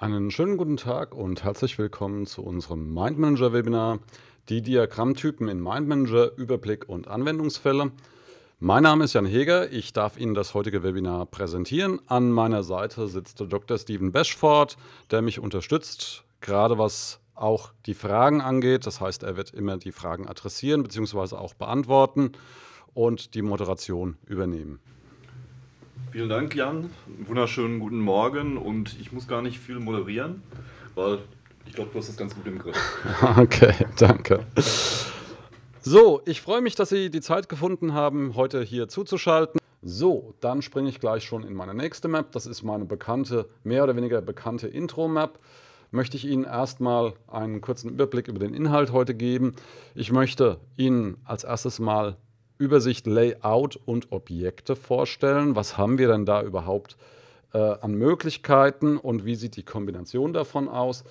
Einen schönen guten Tag und herzlich willkommen zu unserem MindManager Webinar, die Diagrammtypen in MindManager, Überblick und Anwendungsfälle. Mein Name ist Jan Heger, ich darf Ihnen das heutige Webinar präsentieren. An meiner Seite sitzt der Dr. Steven Bashford, der mich unterstützt, gerade was auch die Fragen angeht. Das heißt, er wird immer die Fragen adressieren bzw. auch beantworten und die Moderation übernehmen. Vielen Dank, Jan. Wunderschönen guten Morgen und ich muss gar nicht viel moderieren, weil ich glaube, du hast das ganz gut im Griff. okay, danke. So, ich freue mich, dass Sie die Zeit gefunden haben, heute hier zuzuschalten. So, dann springe ich gleich schon in meine nächste Map. Das ist meine bekannte, mehr oder weniger bekannte Intro-Map. Möchte ich Ihnen erstmal einen kurzen Überblick über den Inhalt heute geben. Ich möchte Ihnen als erstes mal Übersicht Layout und Objekte vorstellen. Was haben wir denn da überhaupt äh, an Möglichkeiten und wie sieht die Kombination davon aus?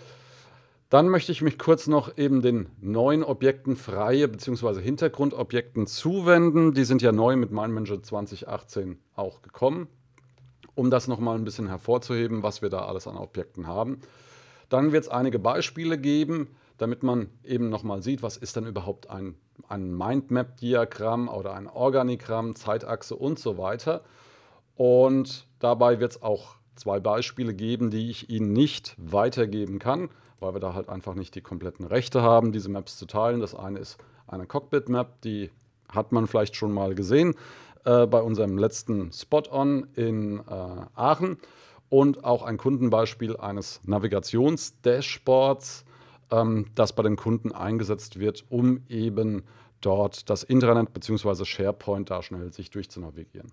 Dann möchte ich mich kurz noch eben den neuen Objekten freie bzw. Hintergrundobjekten zuwenden. Die sind ja neu mit MindManager 2018 auch gekommen. Um das nochmal ein bisschen hervorzuheben, was wir da alles an Objekten haben. Dann wird es einige Beispiele geben, damit man eben nochmal sieht, was ist denn überhaupt ein, ein Mindmap-Diagramm oder ein Organigramm, Zeitachse und so weiter. Und dabei wird es auch zwei Beispiele geben, die ich Ihnen nicht weitergeben kann, weil wir da halt einfach nicht die kompletten Rechte haben, diese Maps zu teilen. Das eine ist eine Cockpit-Map, die hat man vielleicht schon mal gesehen äh, bei unserem letzten Spot-On in äh, Aachen und auch ein Kundenbeispiel eines Navigations-Dashboards, Navigationsdashboards, ähm, das bei den Kunden eingesetzt wird, um eben dort das Intranet bzw. SharePoint da schnell sich durchzunavigieren.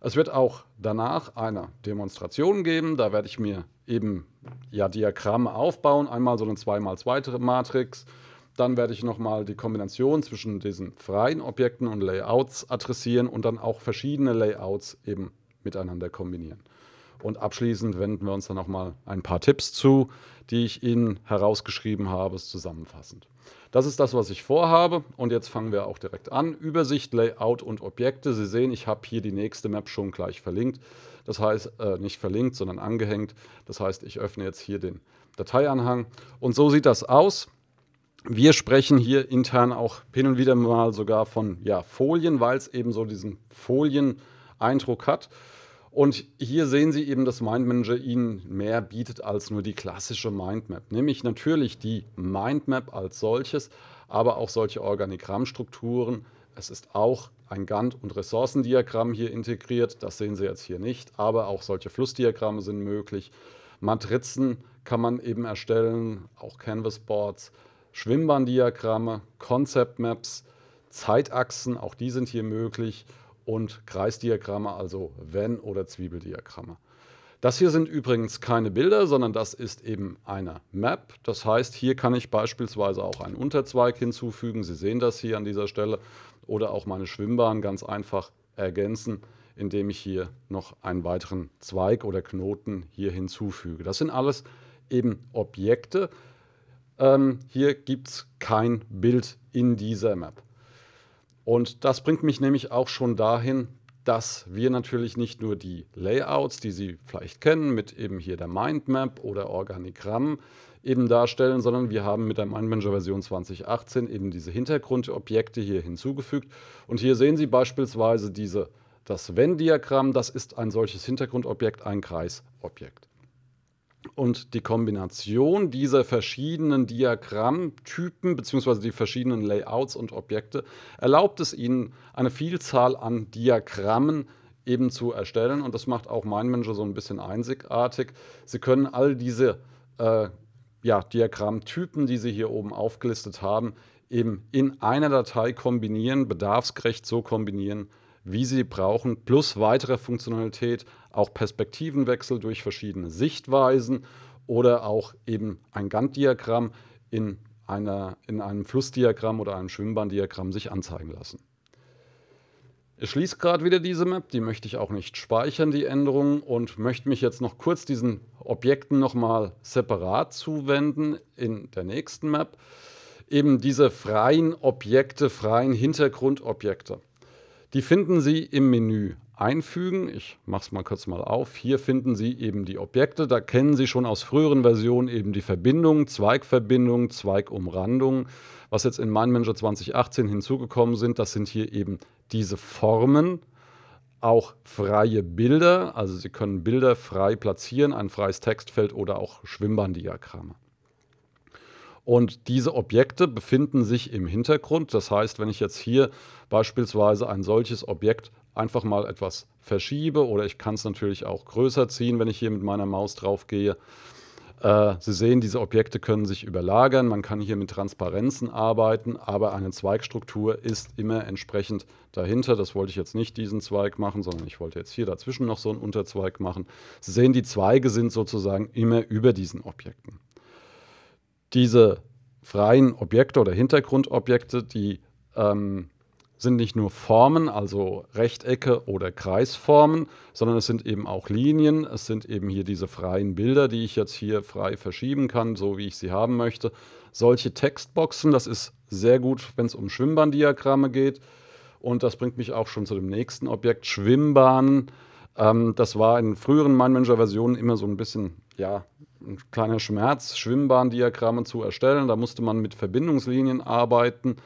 Es wird auch danach eine Demonstration geben. Da werde ich mir eben ja, Diagramme aufbauen. Einmal so eine 2x2-Matrix. Dann werde ich nochmal die Kombination zwischen diesen freien Objekten und Layouts adressieren und dann auch verschiedene Layouts eben miteinander kombinieren. Und abschließend wenden wir uns dann nochmal ein paar Tipps zu, die ich Ihnen herausgeschrieben habe, zusammenfassend. Das ist das, was ich vorhabe. Und jetzt fangen wir auch direkt an. Übersicht, Layout und Objekte. Sie sehen, ich habe hier die nächste Map schon gleich verlinkt. Das heißt, äh, nicht verlinkt, sondern angehängt. Das heißt, ich öffne jetzt hier den Dateianhang. Und so sieht das aus. Wir sprechen hier intern auch hin und wieder mal sogar von ja, Folien, weil es eben so diesen Folien-Eindruck hat. Und hier sehen Sie eben, dass Mindmanager Ihnen mehr bietet als nur die klassische Mindmap, nämlich natürlich die Mindmap als solches, aber auch solche Organigrammstrukturen. Es ist auch ein Gantt- und Ressourcendiagramm hier integriert, das sehen Sie jetzt hier nicht, aber auch solche Flussdiagramme sind möglich. Matrizen kann man eben erstellen, auch Canvasboards, Schwimmbahndiagramme, Concept Maps, Zeitachsen, auch die sind hier möglich und Kreisdiagramme, also Wenn- oder Zwiebeldiagramme. Das hier sind übrigens keine Bilder, sondern das ist eben eine Map. Das heißt, hier kann ich beispielsweise auch einen Unterzweig hinzufügen. Sie sehen das hier an dieser Stelle. Oder auch meine Schwimmbahn ganz einfach ergänzen, indem ich hier noch einen weiteren Zweig oder Knoten hier hinzufüge. Das sind alles eben Objekte. Ähm, hier gibt es kein Bild in dieser Map. Und das bringt mich nämlich auch schon dahin, dass wir natürlich nicht nur die Layouts, die Sie vielleicht kennen, mit eben hier der Mindmap oder Organigramm eben darstellen, sondern wir haben mit der MindManager Version 2018 eben diese Hintergrundobjekte hier hinzugefügt. Und hier sehen Sie beispielsweise diese, das Venn-Diagramm, das ist ein solches Hintergrundobjekt, ein Kreisobjekt. Und die Kombination dieser verschiedenen Diagrammtypen bzw. die verschiedenen Layouts und Objekte erlaubt es Ihnen, eine Vielzahl an Diagrammen eben zu erstellen. Und das macht auch MindManager so ein bisschen einzigartig. Sie können all diese äh, ja, Diagrammtypen, die Sie hier oben aufgelistet haben, eben in einer Datei kombinieren, bedarfsgerecht so kombinieren, wie Sie brauchen, plus weitere Funktionalität auch Perspektivenwechsel durch verschiedene Sichtweisen oder auch eben ein Gantt-Diagramm in, in einem Flussdiagramm oder einem Schwimmbahndiagramm sich anzeigen lassen. Ich schließe gerade wieder diese Map, die möchte ich auch nicht speichern, die Änderungen, und möchte mich jetzt noch kurz diesen Objekten nochmal separat zuwenden in der nächsten Map. Eben diese freien Objekte, freien Hintergrundobjekte. Die finden Sie im Menü einfügen. Ich mache es mal kurz mal auf. Hier finden Sie eben die Objekte. Da kennen Sie schon aus früheren Versionen eben die Verbindungen, Zweigverbindungen, Zweigumrandungen. Was jetzt in MindManager 2018 hinzugekommen sind, das sind hier eben diese Formen, auch freie Bilder. Also Sie können Bilder frei platzieren, ein freies Textfeld oder auch Schwimmbanddiagramme. Und diese Objekte befinden sich im Hintergrund. Das heißt, wenn ich jetzt hier beispielsweise ein solches Objekt einfach mal etwas verschiebe oder ich kann es natürlich auch größer ziehen, wenn ich hier mit meiner Maus drauf gehe. Äh, Sie sehen, diese Objekte können sich überlagern, man kann hier mit Transparenzen arbeiten, aber eine Zweigstruktur ist immer entsprechend dahinter. Das wollte ich jetzt nicht diesen Zweig machen, sondern ich wollte jetzt hier dazwischen noch so einen Unterzweig machen. Sie sehen, die Zweige sind sozusagen immer über diesen Objekten diese freien Objekte oder Hintergrundobjekte, die ähm, sind nicht nur Formen, also Rechtecke oder Kreisformen, sondern es sind eben auch Linien, es sind eben hier diese freien Bilder, die ich jetzt hier frei verschieben kann, so wie ich sie haben möchte. Solche Textboxen, das ist sehr gut, wenn es um Schwimmbahndiagramme geht. Und das bringt mich auch schon zu dem nächsten Objekt, Schwimmbahnen. Ähm, das war in früheren MindManager-Versionen immer so ein bisschen, ja, ein kleiner Schmerz, Schwimmbahndiagramme zu erstellen. Da musste man mit Verbindungslinien arbeiten,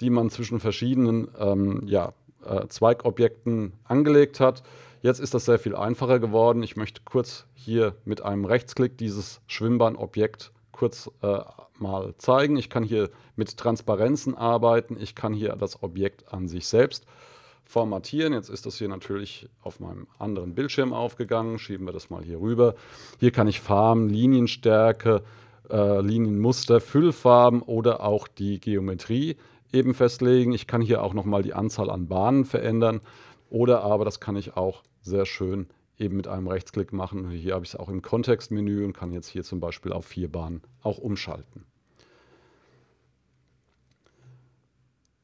die man zwischen verschiedenen ähm, ja, äh, Zweigobjekten angelegt hat. Jetzt ist das sehr viel einfacher geworden. Ich möchte kurz hier mit einem Rechtsklick dieses Schwimmbahnobjekt kurz äh, mal zeigen. Ich kann hier mit Transparenzen arbeiten. Ich kann hier das Objekt an sich selbst äh, formatieren. Jetzt ist das hier natürlich auf meinem anderen Bildschirm aufgegangen. Schieben wir das mal hier rüber. Hier kann ich Farben, Linienstärke, äh, Linienmuster, Füllfarben oder auch die Geometrie eben festlegen. Ich kann hier auch nochmal die Anzahl an Bahnen verändern oder aber das kann ich auch sehr schön eben mit einem Rechtsklick machen. Hier habe ich es auch im Kontextmenü und kann jetzt hier zum Beispiel auf vier Bahnen auch umschalten.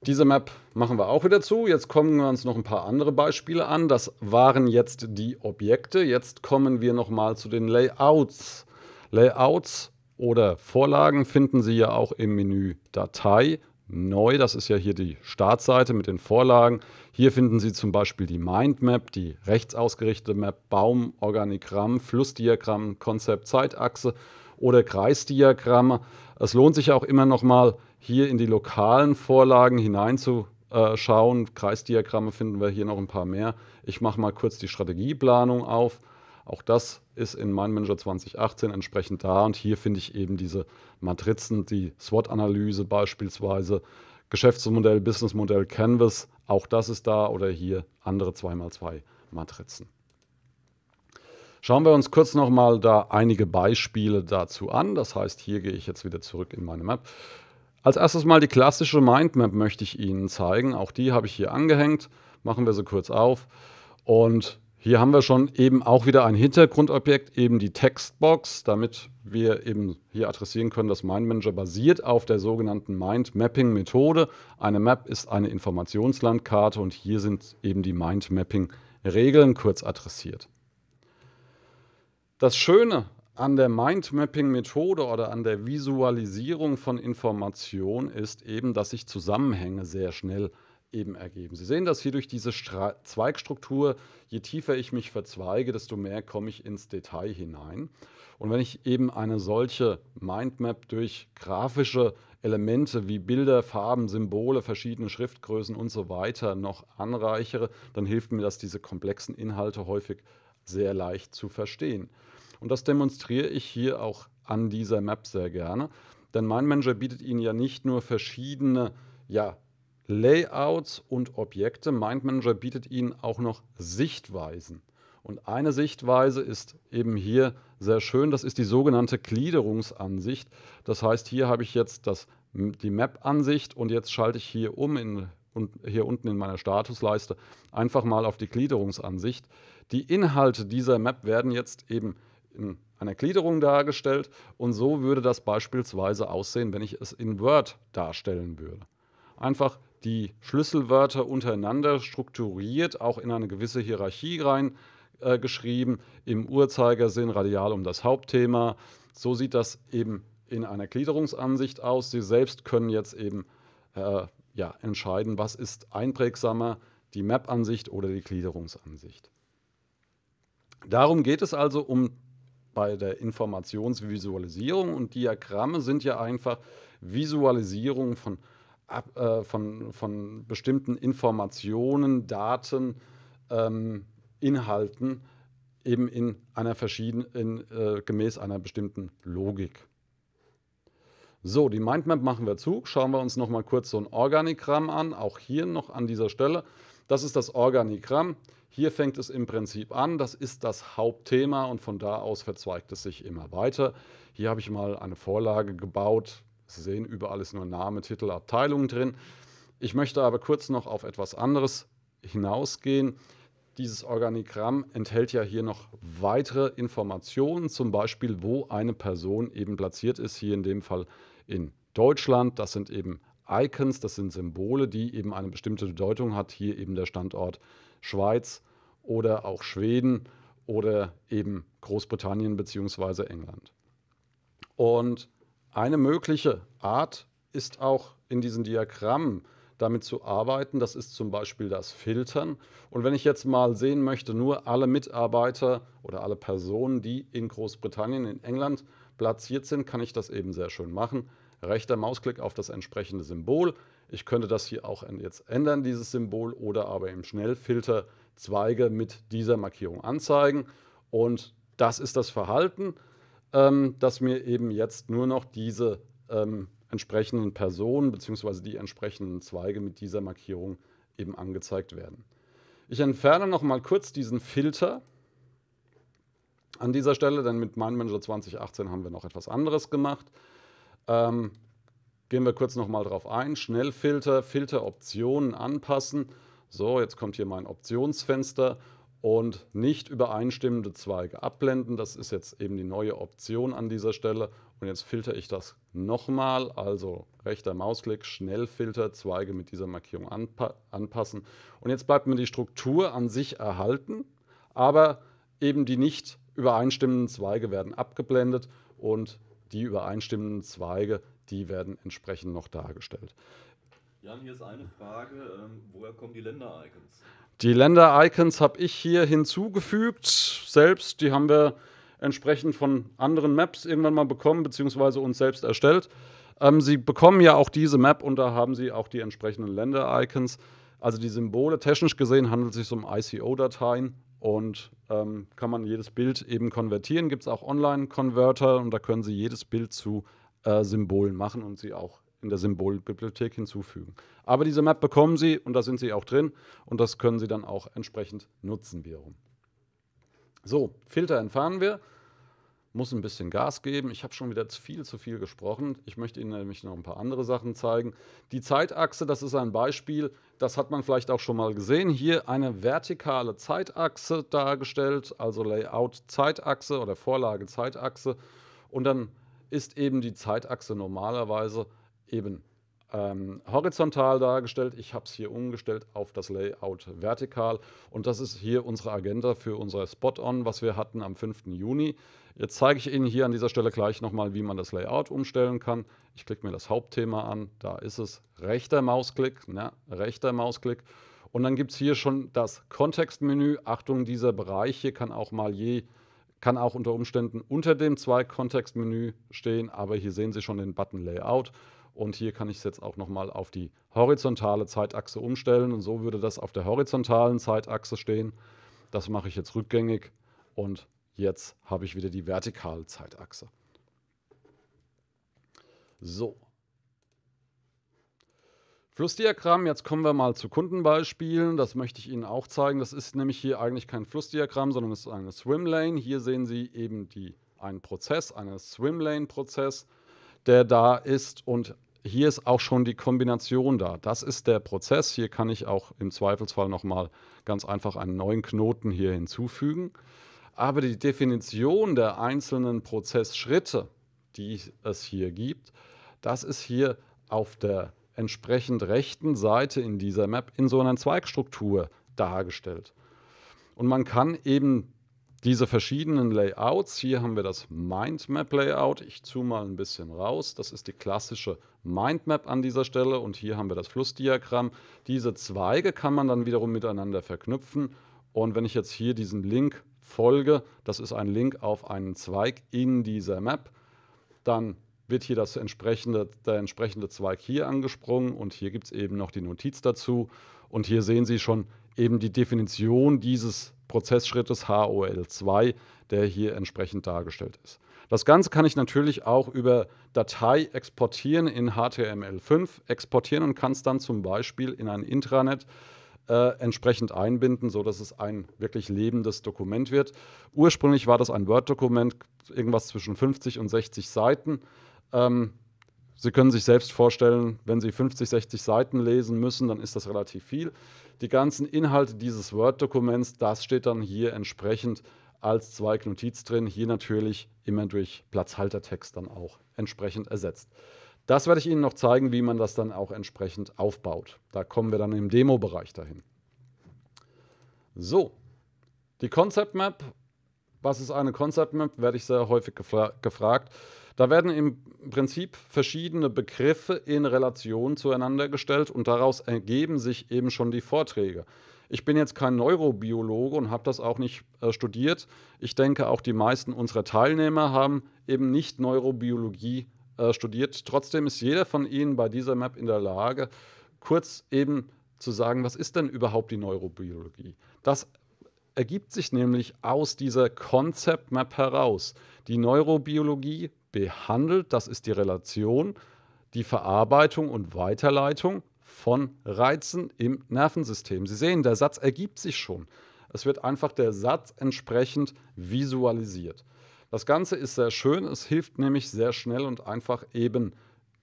Diese Map machen wir auch wieder zu. Jetzt kommen wir uns noch ein paar andere Beispiele an. Das waren jetzt die Objekte. Jetzt kommen wir noch mal zu den Layouts. Layouts oder Vorlagen finden Sie ja auch im Menü Datei, Neu. Das ist ja hier die Startseite mit den Vorlagen. Hier finden Sie zum Beispiel die Mindmap, die rechts ausgerichtete Map, Baum, Organigramm, Flussdiagramm, Konzept, Zeitachse oder Kreisdiagramme. Es lohnt sich auch immer noch mal, hier in die lokalen Vorlagen hineinzuschauen. Kreisdiagramme finden wir hier noch ein paar mehr. Ich mache mal kurz die Strategieplanung auf. Auch das ist in Manager 2018 entsprechend da. Und hier finde ich eben diese Matrizen, die SWOT-Analyse beispielsweise, Geschäftsmodell, Businessmodell, Canvas. Auch das ist da oder hier andere 2x2 Matrizen. Schauen wir uns kurz nochmal da einige Beispiele dazu an. Das heißt, hier gehe ich jetzt wieder zurück in meine Map als erstes mal die klassische Mindmap möchte ich Ihnen zeigen. Auch die habe ich hier angehängt. Machen wir sie kurz auf. Und hier haben wir schon eben auch wieder ein Hintergrundobjekt, eben die Textbox, damit wir eben hier adressieren können, dass MindManager basiert auf der sogenannten mindmapping Methode. Eine Map ist eine Informationslandkarte und hier sind eben die mindmapping Regeln kurz adressiert. Das Schöne an der Mindmapping-Methode oder an der Visualisierung von Information ist eben, dass sich Zusammenhänge sehr schnell eben ergeben. Sie sehen das hier durch diese Stra Zweigstruktur. Je tiefer ich mich verzweige, desto mehr komme ich ins Detail hinein. Und wenn ich eben eine solche Mindmap durch grafische Elemente wie Bilder, Farben, Symbole, verschiedene Schriftgrößen und so weiter noch anreichere, dann hilft mir das, diese komplexen Inhalte häufig sehr leicht zu verstehen. Und das demonstriere ich hier auch an dieser Map sehr gerne. Denn mein Manager bietet Ihnen ja nicht nur verschiedene ja, Layouts und Objekte, Mind Manager bietet Ihnen auch noch Sichtweisen. Und eine Sichtweise ist eben hier sehr schön, das ist die sogenannte Gliederungsansicht. Das heißt, hier habe ich jetzt das, die Map-Ansicht und jetzt schalte ich hier um in, und hier unten in meiner Statusleiste einfach mal auf die Gliederungsansicht. Die Inhalte dieser Map werden jetzt eben in einer Gliederung dargestellt und so würde das beispielsweise aussehen, wenn ich es in Word darstellen würde. Einfach die Schlüsselwörter untereinander strukturiert, auch in eine gewisse Hierarchie reingeschrieben, äh, im Uhrzeigersinn radial um das Hauptthema. So sieht das eben in einer Gliederungsansicht aus. Sie selbst können jetzt eben äh, ja, entscheiden, was ist einprägsamer, die Map-Ansicht oder die Gliederungsansicht. Darum geht es also um bei der Informationsvisualisierung. Und Diagramme sind ja einfach Visualisierungen von, äh, von, von bestimmten Informationen, Daten, ähm, Inhalten, eben in einer verschiedenen, äh, gemäß einer bestimmten Logik. So, die Mindmap machen wir zu. Schauen wir uns nochmal kurz so ein Organigramm an. Auch hier noch an dieser Stelle das ist das Organigramm. Hier fängt es im Prinzip an, das ist das Hauptthema und von da aus verzweigt es sich immer weiter. Hier habe ich mal eine Vorlage gebaut. Sie sehen, überall ist nur Name, Titel, Abteilung drin. Ich möchte aber kurz noch auf etwas anderes hinausgehen. Dieses Organigramm enthält ja hier noch weitere Informationen, zum Beispiel, wo eine Person eben platziert ist, hier in dem Fall in Deutschland. Das sind eben Icons, das sind Symbole, die eben eine bestimmte Bedeutung hat. Hier eben der Standort Schweiz oder auch Schweden oder eben Großbritannien bzw. England. Und eine mögliche Art ist auch in diesen Diagrammen damit zu arbeiten. Das ist zum Beispiel das Filtern. Und wenn ich jetzt mal sehen möchte, nur alle Mitarbeiter oder alle Personen, die in Großbritannien, in England platziert sind, kann ich das eben sehr schön machen rechter Mausklick auf das entsprechende Symbol. Ich könnte das hier auch jetzt ändern, dieses Symbol, oder aber im Schnellfilter Zweige mit dieser Markierung anzeigen. Und das ist das Verhalten, ähm, dass mir eben jetzt nur noch diese ähm, entsprechenden Personen bzw. die entsprechenden Zweige mit dieser Markierung eben angezeigt werden. Ich entferne noch mal kurz diesen Filter an dieser Stelle, denn mit MindManager 2018 haben wir noch etwas anderes gemacht. Ähm, gehen wir kurz nochmal drauf ein. Schnellfilter, Filteroptionen anpassen. So, jetzt kommt hier mein Optionsfenster und nicht übereinstimmende Zweige abblenden. Das ist jetzt eben die neue Option an dieser Stelle. Und jetzt filtere ich das nochmal. Also rechter Mausklick, Schnellfilter, Zweige mit dieser Markierung anpa anpassen. Und jetzt bleibt mir die Struktur an sich erhalten, aber eben die nicht übereinstimmenden Zweige werden abgeblendet und die übereinstimmenden Zweige, die werden entsprechend noch dargestellt. Jan, hier ist eine Frage. Ähm, woher kommen die Länder-Icons? Die Länder-Icons habe ich hier hinzugefügt selbst. Die haben wir entsprechend von anderen Maps irgendwann mal bekommen, beziehungsweise uns selbst erstellt. Ähm, sie bekommen ja auch diese Map und da haben sie auch die entsprechenden Länder-Icons. Also die Symbole, technisch gesehen handelt es sich um ICO-Dateien, und ähm, kann man jedes Bild eben konvertieren. Gibt es auch Online-Converter und da können Sie jedes Bild zu äh, Symbolen machen und sie auch in der Symbolbibliothek hinzufügen. Aber diese Map bekommen Sie und da sind Sie auch drin und das können Sie dann auch entsprechend nutzen wiederum. So, Filter entfernen wir. Muss ein bisschen Gas geben. Ich habe schon wieder viel zu viel gesprochen. Ich möchte Ihnen nämlich noch ein paar andere Sachen zeigen. Die Zeitachse, das ist ein Beispiel. Das hat man vielleicht auch schon mal gesehen. Hier eine vertikale Zeitachse dargestellt, also Layout Zeitachse oder Vorlage Zeitachse. Und dann ist eben die Zeitachse normalerweise eben ähm, horizontal dargestellt. Ich habe es hier umgestellt auf das Layout vertikal. Und das ist hier unsere Agenda für unser Spot-On, was wir hatten am 5. Juni. Jetzt zeige ich Ihnen hier an dieser Stelle gleich nochmal, wie man das Layout umstellen kann. Ich klicke mir das Hauptthema an. Da ist es rechter Mausklick, ne? rechter Mausklick. Und dann gibt es hier schon das Kontextmenü. Achtung, dieser Bereich hier kann auch mal je kann auch unter Umständen unter dem zwei Kontextmenü stehen, aber hier sehen Sie schon den Button Layout. Und hier kann ich es jetzt auch nochmal auf die horizontale Zeitachse umstellen. Und so würde das auf der horizontalen Zeitachse stehen. Das mache ich jetzt rückgängig. Und jetzt habe ich wieder die vertikale Zeitachse. So. Flussdiagramm, jetzt kommen wir mal zu Kundenbeispielen. Das möchte ich Ihnen auch zeigen. Das ist nämlich hier eigentlich kein Flussdiagramm, sondern es ist eine Swimlane. Hier sehen Sie eben die, einen Prozess, einen Swimlane-Prozess der da ist und hier ist auch schon die Kombination da. Das ist der Prozess. Hier kann ich auch im Zweifelsfall nochmal ganz einfach einen neuen Knoten hier hinzufügen. Aber die Definition der einzelnen Prozessschritte, die es hier gibt, das ist hier auf der entsprechend rechten Seite in dieser Map in so einer Zweigstruktur dargestellt. Und man kann eben diese verschiedenen Layouts, hier haben wir das Mindmap-Layout, ich zoome mal ein bisschen raus, das ist die klassische Mindmap an dieser Stelle und hier haben wir das Flussdiagramm. Diese Zweige kann man dann wiederum miteinander verknüpfen und wenn ich jetzt hier diesem Link folge, das ist ein Link auf einen Zweig in dieser Map, dann wird hier das entsprechende, der entsprechende Zweig hier angesprungen und hier gibt es eben noch die Notiz dazu und hier sehen Sie schon, eben die Definition dieses Prozessschrittes HOL2, der hier entsprechend dargestellt ist. Das Ganze kann ich natürlich auch über Datei exportieren in HTML5 exportieren und kann es dann zum Beispiel in ein Intranet äh, entsprechend einbinden, sodass es ein wirklich lebendes Dokument wird. Ursprünglich war das ein Word-Dokument, irgendwas zwischen 50 und 60 Seiten. Ähm, Sie können sich selbst vorstellen, wenn Sie 50, 60 Seiten lesen müssen, dann ist das relativ viel. Die ganzen Inhalte dieses Word-Dokuments, das steht dann hier entsprechend als Zweignotiz drin, hier natürlich immer durch Platzhaltertext dann auch entsprechend ersetzt. Das werde ich Ihnen noch zeigen, wie man das dann auch entsprechend aufbaut. Da kommen wir dann im Demo-Bereich dahin. So, die Concept Map. Was ist eine Concept Map? Werde ich sehr häufig gefra gefragt. Da werden im Prinzip verschiedene Begriffe in Relation zueinander gestellt und daraus ergeben sich eben schon die Vorträge. Ich bin jetzt kein Neurobiologe und habe das auch nicht äh, studiert. Ich denke, auch die meisten unserer Teilnehmer haben eben nicht Neurobiologie äh, studiert. Trotzdem ist jeder von Ihnen bei dieser Map in der Lage, kurz eben zu sagen, was ist denn überhaupt die Neurobiologie? Das ergibt sich nämlich aus dieser Concept Map heraus. Die Neurobiologie behandelt. Das ist die Relation, die Verarbeitung und Weiterleitung von Reizen im Nervensystem. Sie sehen, der Satz ergibt sich schon. Es wird einfach der Satz entsprechend visualisiert. Das Ganze ist sehr schön, es hilft nämlich sehr schnell und einfach eben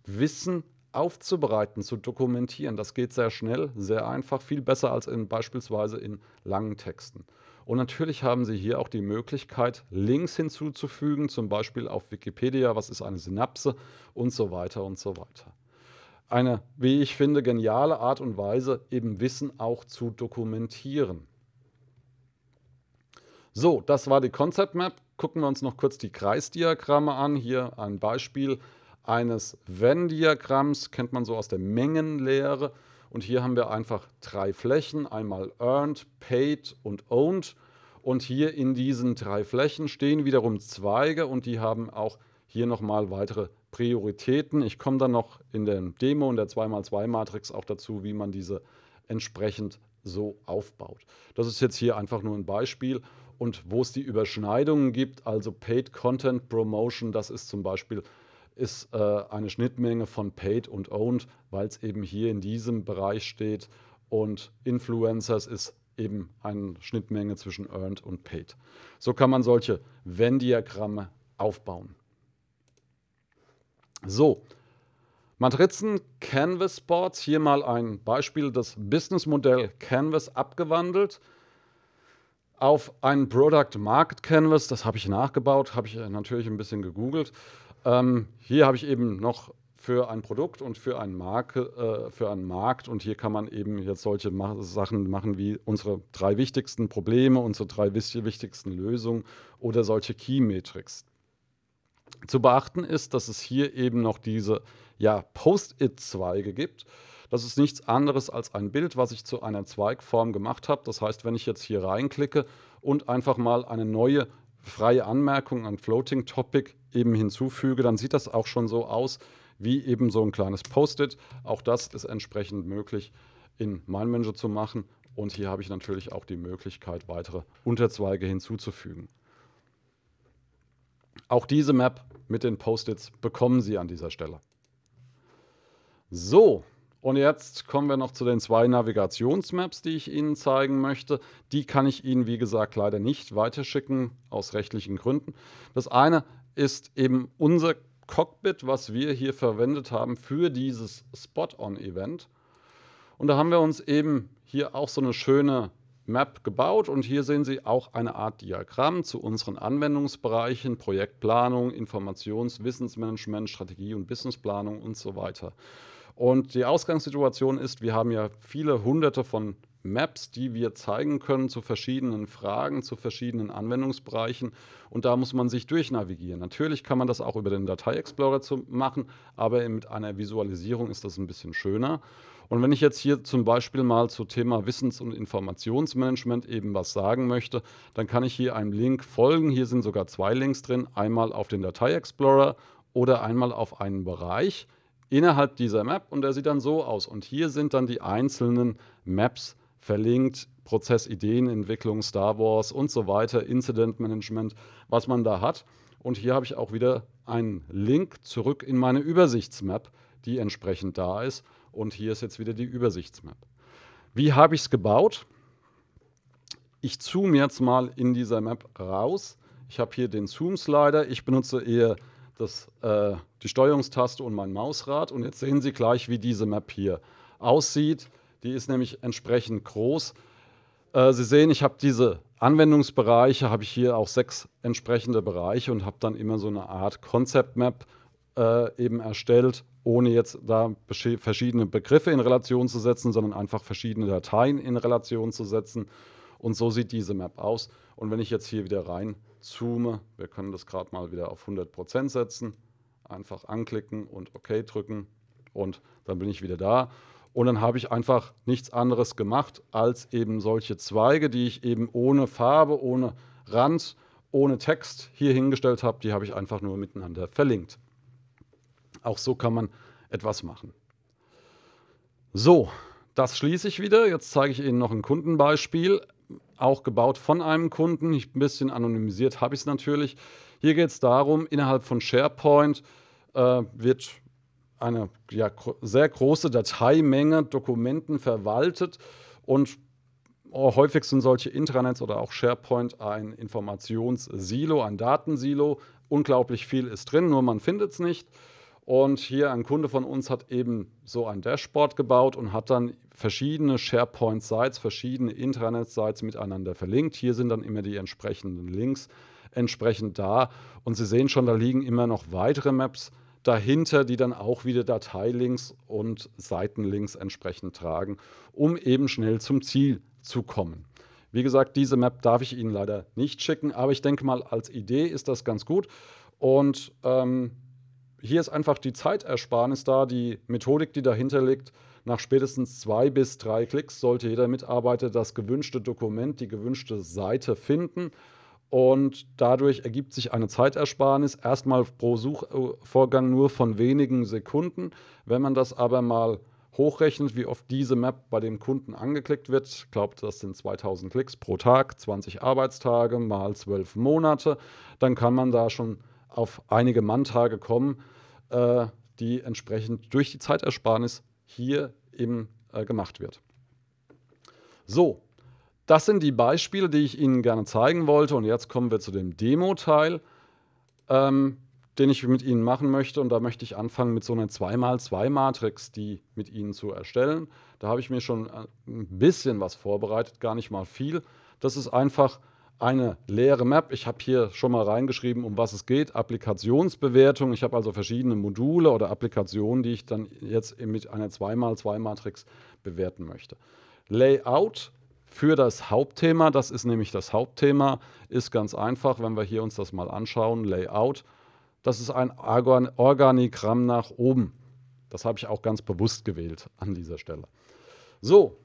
Wissen aufzubereiten, zu dokumentieren. Das geht sehr schnell, sehr einfach, viel besser als in, beispielsweise in langen Texten. Und natürlich haben Sie hier auch die Möglichkeit, Links hinzuzufügen, zum Beispiel auf Wikipedia, was ist eine Synapse und so weiter und so weiter. Eine, wie ich finde, geniale Art und Weise, eben Wissen auch zu dokumentieren. So, das war die Concept Map. Gucken wir uns noch kurz die Kreisdiagramme an. Hier ein Beispiel eines Venn-Diagramms, kennt man so aus der Mengenlehre. Und hier haben wir einfach drei Flächen, einmal earned, paid und owned. Und hier in diesen drei Flächen stehen wiederum Zweige und die haben auch hier nochmal weitere Prioritäten. Ich komme dann noch in der Demo und der 2x2-Matrix auch dazu, wie man diese entsprechend so aufbaut. Das ist jetzt hier einfach nur ein Beispiel. Und wo es die Überschneidungen gibt, also Paid Content Promotion, das ist zum Beispiel ist äh, eine Schnittmenge von Paid und Owned, weil es eben hier in diesem Bereich steht. Und Influencers ist eben eine Schnittmenge zwischen Earned und Paid. So kann man solche Venn-Diagramme aufbauen. So, Matrizen, Canvas Boards, hier mal ein Beispiel, das Businessmodell Canvas abgewandelt auf ein Product Market Canvas, das habe ich nachgebaut, habe ich äh, natürlich ein bisschen gegoogelt. Ähm, hier habe ich eben noch für ein Produkt und für einen, Marke, äh, für einen Markt. Und hier kann man eben jetzt solche Ma Sachen machen wie unsere drei wichtigsten Probleme, unsere drei wichtigsten Lösungen oder solche Key-Metrics. Zu beachten ist, dass es hier eben noch diese ja, Post-it-Zweige gibt. Das ist nichts anderes als ein Bild, was ich zu einer Zweigform gemacht habe. Das heißt, wenn ich jetzt hier reinklicke und einfach mal eine neue freie Anmerkung, an Floating Topic eben hinzufüge, dann sieht das auch schon so aus wie eben so ein kleines Post-it. Auch das ist entsprechend möglich in MindManager zu machen. Und hier habe ich natürlich auch die Möglichkeit, weitere Unterzweige hinzuzufügen. Auch diese Map mit den Post-its bekommen Sie an dieser Stelle. So, und jetzt kommen wir noch zu den zwei Navigationsmaps, die ich Ihnen zeigen möchte. Die kann ich Ihnen, wie gesagt, leider nicht weiterschicken, aus rechtlichen Gründen. Das eine ist eben unser Cockpit, was wir hier verwendet haben für dieses Spot-on-Event. Und da haben wir uns eben hier auch so eine schöne Map gebaut und hier sehen Sie auch eine Art Diagramm zu unseren Anwendungsbereichen, Projektplanung, Informations-, Wissensmanagement, Strategie und Businessplanung und so weiter. Und die Ausgangssituation ist, wir haben ja viele hunderte von Maps, die wir zeigen können zu verschiedenen Fragen, zu verschiedenen Anwendungsbereichen. Und da muss man sich durchnavigieren. Natürlich kann man das auch über den Datei-Explorer machen, aber mit einer Visualisierung ist das ein bisschen schöner. Und wenn ich jetzt hier zum Beispiel mal zu Thema Wissens- und Informationsmanagement eben was sagen möchte, dann kann ich hier einem Link folgen. Hier sind sogar zwei Links drin, einmal auf den Datei-Explorer oder einmal auf einen Bereich innerhalb dieser Map und der sieht dann so aus. Und hier sind dann die einzelnen Maps verlinkt, Prozess, Entwicklung, Star Wars und so weiter, Incident Management, was man da hat. Und hier habe ich auch wieder einen Link zurück in meine Übersichtsmap, die entsprechend da ist. Und hier ist jetzt wieder die Übersichtsmap. Wie habe ich es gebaut? Ich zoome jetzt mal in dieser Map raus. Ich habe hier den Zoom-Slider. Ich benutze eher das, äh, die Steuerungstaste und mein Mausrad. Und jetzt sehen Sie gleich, wie diese Map hier aussieht. Die ist nämlich entsprechend groß. Äh, Sie sehen, ich habe diese Anwendungsbereiche, habe ich hier auch sechs entsprechende Bereiche und habe dann immer so eine Art Concept Map äh, eben erstellt, ohne jetzt da verschiedene Begriffe in Relation zu setzen, sondern einfach verschiedene Dateien in Relation zu setzen. Und so sieht diese Map aus. Und wenn ich jetzt hier wieder reinzoome, wir können das gerade mal wieder auf 100% setzen, einfach anklicken und OK drücken und dann bin ich wieder da. Und dann habe ich einfach nichts anderes gemacht, als eben solche Zweige, die ich eben ohne Farbe, ohne Rand, ohne Text hier hingestellt habe, die habe ich einfach nur miteinander verlinkt. Auch so kann man etwas machen. So, das schließe ich wieder. Jetzt zeige ich Ihnen noch ein Kundenbeispiel, auch gebaut von einem Kunden. ein bisschen anonymisiert habe ich es natürlich. Hier geht es darum, innerhalb von SharePoint äh, wird eine ja, sehr große Dateimenge Dokumenten verwaltet und oh, häufig sind solche Intranets oder auch SharePoint ein Informationssilo, ein Datensilo. Unglaublich viel ist drin, nur man findet es nicht. Und hier ein Kunde von uns hat eben so ein Dashboard gebaut und hat dann verschiedene SharePoint-Sites, verschiedene Intranet-Sites miteinander verlinkt. Hier sind dann immer die entsprechenden Links entsprechend da. Und Sie sehen schon, da liegen immer noch weitere Maps dahinter, die dann auch wieder Dateilinks und Seitenlinks entsprechend tragen, um eben schnell zum Ziel zu kommen. Wie gesagt, diese Map darf ich Ihnen leider nicht schicken, aber ich denke mal, als Idee ist das ganz gut. Und ähm, hier ist einfach die Zeitersparnis da, die Methodik, die dahinter liegt. Nach spätestens zwei bis drei Klicks sollte jeder Mitarbeiter das gewünschte Dokument, die gewünschte Seite finden und dadurch ergibt sich eine Zeitersparnis, erstmal pro Suchvorgang nur von wenigen Sekunden. Wenn man das aber mal hochrechnet, wie oft diese Map bei dem Kunden angeklickt wird, glaubt, das sind 2000 Klicks pro Tag, 20 Arbeitstage mal 12 Monate, dann kann man da schon auf einige Manntage kommen, äh, die entsprechend durch die Zeitersparnis hier eben äh, gemacht wird. So, das sind die Beispiele, die ich Ihnen gerne zeigen wollte. Und jetzt kommen wir zu dem Demo-Teil, ähm, den ich mit Ihnen machen möchte. Und da möchte ich anfangen mit so einer 2x2-Matrix, die mit Ihnen zu erstellen. Da habe ich mir schon äh, ein bisschen was vorbereitet, gar nicht mal viel. Das ist einfach eine leere Map. Ich habe hier schon mal reingeschrieben, um was es geht. Applikationsbewertung. Ich habe also verschiedene Module oder Applikationen, die ich dann jetzt mit einer 2x2-Matrix bewerten möchte. Layout für das Hauptthema, das ist nämlich das Hauptthema, ist ganz einfach, wenn wir hier uns das mal anschauen, Layout, das ist ein Organigramm nach oben. Das habe ich auch ganz bewusst gewählt an dieser Stelle. So,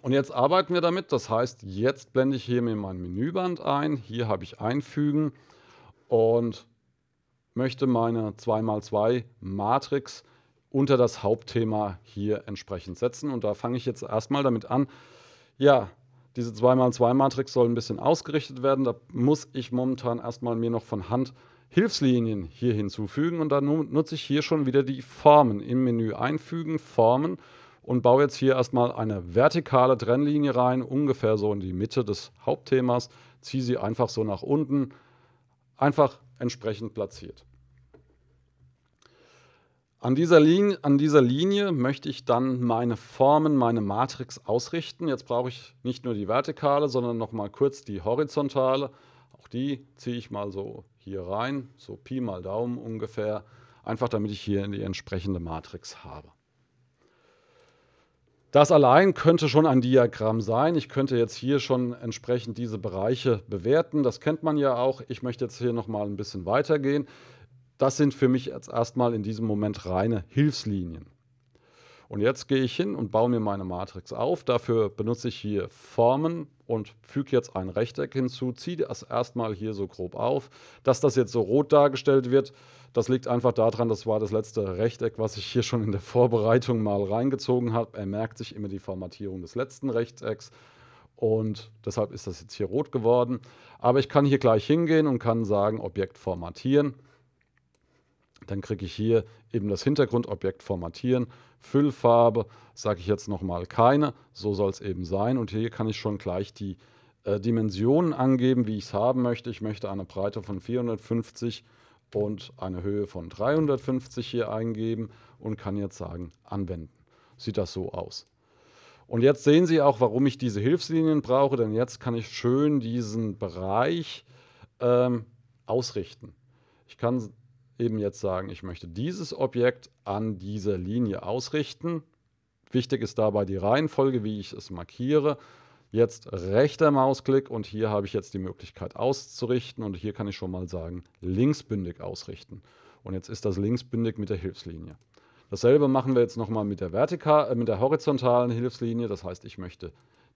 und jetzt arbeiten wir damit. Das heißt, jetzt blende ich hier mir mein Menüband ein. Hier habe ich Einfügen und möchte meine 2x2 Matrix unter das Hauptthema hier entsprechend setzen. Und da fange ich jetzt erstmal damit an, ja, diese 2x2-Matrix soll ein bisschen ausgerichtet werden. Da muss ich momentan erstmal mir noch von Hand Hilfslinien hier hinzufügen und dann nutze ich hier schon wieder die Formen im Menü einfügen, Formen und baue jetzt hier erstmal eine vertikale Trennlinie rein, ungefähr so in die Mitte des Hauptthemas, ziehe sie einfach so nach unten, einfach entsprechend platziert. An dieser, Linie, an dieser, Linie, möchte ich dann meine Formen, meine Matrix ausrichten. Jetzt brauche ich nicht nur die vertikale, sondern noch mal kurz die horizontale. Auch die ziehe ich mal so hier rein, so Pi mal Daumen ungefähr, einfach damit ich hier die entsprechende Matrix habe. Das allein könnte schon ein Diagramm sein. Ich könnte jetzt hier schon entsprechend diese Bereiche bewerten. Das kennt man ja auch. Ich möchte jetzt hier noch mal ein bisschen weitergehen. Das sind für mich jetzt erstmal in diesem Moment reine Hilfslinien. Und jetzt gehe ich hin und baue mir meine Matrix auf. Dafür benutze ich hier Formen und füge jetzt ein Rechteck hinzu, ziehe das erstmal hier so grob auf. Dass das jetzt so rot dargestellt wird, das liegt einfach daran, das war das letzte Rechteck, was ich hier schon in der Vorbereitung mal reingezogen habe. Er merkt sich immer die Formatierung des letzten Rechtecks und deshalb ist das jetzt hier rot geworden. Aber ich kann hier gleich hingehen und kann sagen, Objekt formatieren. Dann kriege ich hier eben das Hintergrundobjekt formatieren. Füllfarbe sage ich jetzt nochmal keine, so soll es eben sein. Und hier kann ich schon gleich die äh, Dimensionen angeben, wie ich es haben möchte. Ich möchte eine Breite von 450 und eine Höhe von 350 hier eingeben und kann jetzt sagen, anwenden. Sieht das so aus. Und jetzt sehen Sie auch, warum ich diese Hilfslinien brauche, denn jetzt kann ich schön diesen Bereich ähm, ausrichten. Ich kann eben jetzt sagen, ich möchte dieses Objekt an dieser Linie ausrichten. Wichtig ist dabei die Reihenfolge, wie ich es markiere. Jetzt rechter Mausklick und hier habe ich jetzt die Möglichkeit auszurichten und hier kann ich schon mal sagen, linksbündig ausrichten. Und jetzt ist das linksbündig mit der Hilfslinie. Dasselbe machen wir jetzt nochmal mit, der äh, mit der horizontalen Hilfslinie. Das heißt, ich möchte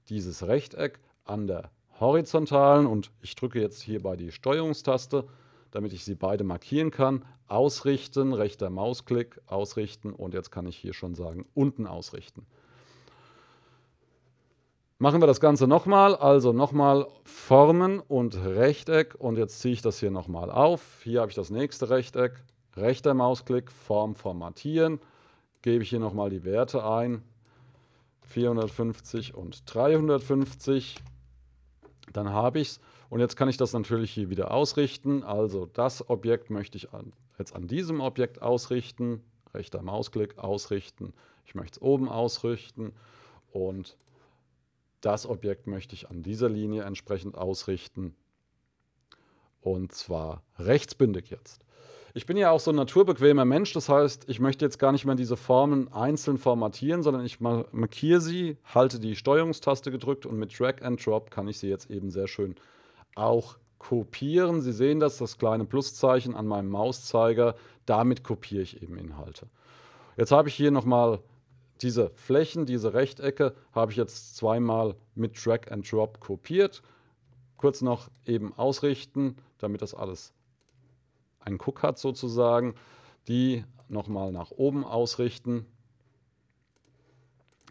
dieses Rechteck an der horizontalen und ich drücke jetzt hierbei die Steuerungstaste damit ich sie beide markieren kann. Ausrichten, rechter Mausklick, ausrichten und jetzt kann ich hier schon sagen, unten ausrichten. Machen wir das Ganze nochmal, also nochmal Formen und Rechteck und jetzt ziehe ich das hier nochmal auf. Hier habe ich das nächste Rechteck, rechter Mausklick, Form formatieren, gebe ich hier nochmal die Werte ein, 450 und 350, dann habe ich es. Und jetzt kann ich das natürlich hier wieder ausrichten. Also das Objekt möchte ich an, jetzt an diesem Objekt ausrichten. Rechter Mausklick, ausrichten. Ich möchte es oben ausrichten. Und das Objekt möchte ich an dieser Linie entsprechend ausrichten. Und zwar rechtsbündig jetzt. Ich bin ja auch so ein naturbequemer Mensch, das heißt, ich möchte jetzt gar nicht mehr diese Formen einzeln formatieren, sondern ich markiere sie, halte die Steuerungstaste gedrückt und mit Drag and Drop kann ich sie jetzt eben sehr schön auch kopieren. Sie sehen das, das kleine Pluszeichen an meinem Mauszeiger. Damit kopiere ich eben Inhalte. Jetzt habe ich hier nochmal diese Flächen, diese Rechtecke, habe ich jetzt zweimal mit Drag and Drop kopiert. Kurz noch eben ausrichten, damit das alles einen Cook hat sozusagen. Die nochmal nach oben ausrichten.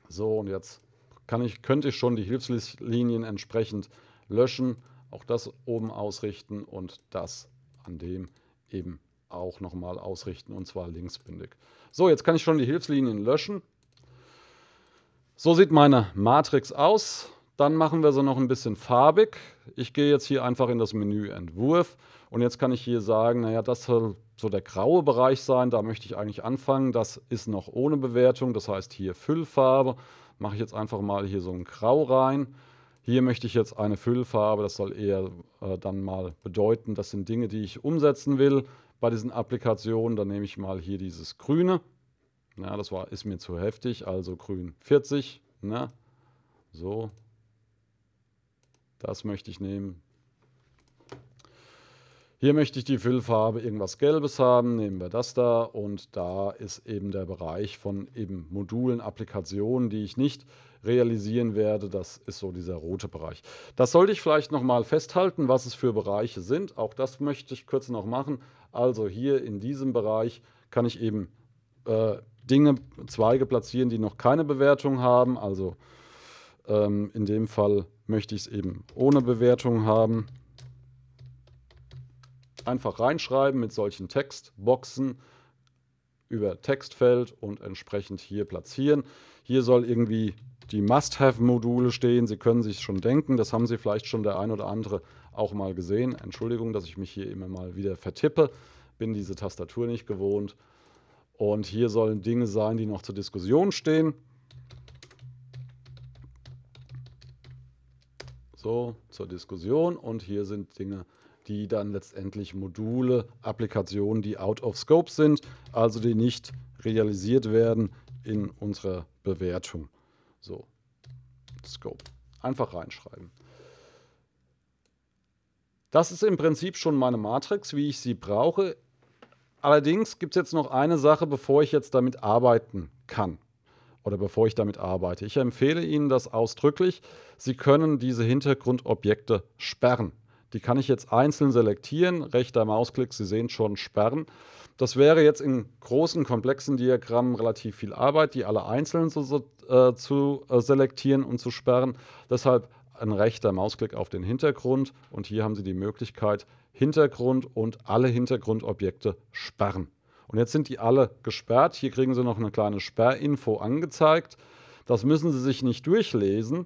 So, und jetzt kann ich, könnte ich schon die Hilfslinien entsprechend löschen auch das oben ausrichten und das an dem eben auch nochmal ausrichten und zwar linksbündig. So, jetzt kann ich schon die Hilfslinien löschen. So sieht meine Matrix aus. Dann machen wir sie noch ein bisschen farbig. Ich gehe jetzt hier einfach in das Menü Entwurf und jetzt kann ich hier sagen, naja, das soll so der graue Bereich sein, da möchte ich eigentlich anfangen. Das ist noch ohne Bewertung, das heißt hier Füllfarbe. Mache ich jetzt einfach mal hier so ein Grau rein hier möchte ich jetzt eine Füllfarbe, das soll eher äh, dann mal bedeuten, das sind Dinge, die ich umsetzen will bei diesen Applikationen. Dann nehme ich mal hier dieses Grüne. Ja, das war, ist mir zu heftig, also Grün 40. Ne? So, das möchte ich nehmen. Hier möchte ich die Füllfarbe irgendwas Gelbes haben, nehmen wir das da und da ist eben der Bereich von eben Modulen, Applikationen, die ich nicht realisieren werde. Das ist so dieser rote Bereich. Das sollte ich vielleicht nochmal festhalten, was es für Bereiche sind. Auch das möchte ich kurz noch machen. Also hier in diesem Bereich kann ich eben äh, Dinge, Zweige platzieren, die noch keine Bewertung haben. Also ähm, in dem Fall möchte ich es eben ohne Bewertung haben einfach reinschreiben mit solchen Textboxen über Textfeld und entsprechend hier platzieren. Hier soll irgendwie die Must-Have-Module stehen. Sie können sich schon denken, das haben Sie vielleicht schon der ein oder andere auch mal gesehen. Entschuldigung, dass ich mich hier immer mal wieder vertippe. Bin diese Tastatur nicht gewohnt. Und hier sollen Dinge sein, die noch zur Diskussion stehen. So, zur Diskussion. Und hier sind Dinge, die die dann letztendlich Module, Applikationen, die out of scope sind, also die nicht realisiert werden in unserer Bewertung. So, Scope. Einfach reinschreiben. Das ist im Prinzip schon meine Matrix, wie ich sie brauche. Allerdings gibt es jetzt noch eine Sache, bevor ich jetzt damit arbeiten kann oder bevor ich damit arbeite. Ich empfehle Ihnen das ausdrücklich. Sie können diese Hintergrundobjekte sperren. Die kann ich jetzt einzeln selektieren. Rechter Mausklick, Sie sehen schon, sperren. Das wäre jetzt in großen, komplexen Diagrammen relativ viel Arbeit, die alle einzeln zu, äh, zu äh, selektieren und zu sperren. Deshalb ein rechter Mausklick auf den Hintergrund und hier haben Sie die Möglichkeit, Hintergrund und alle Hintergrundobjekte sperren. Und jetzt sind die alle gesperrt. Hier kriegen Sie noch eine kleine Sperrinfo angezeigt. Das müssen Sie sich nicht durchlesen.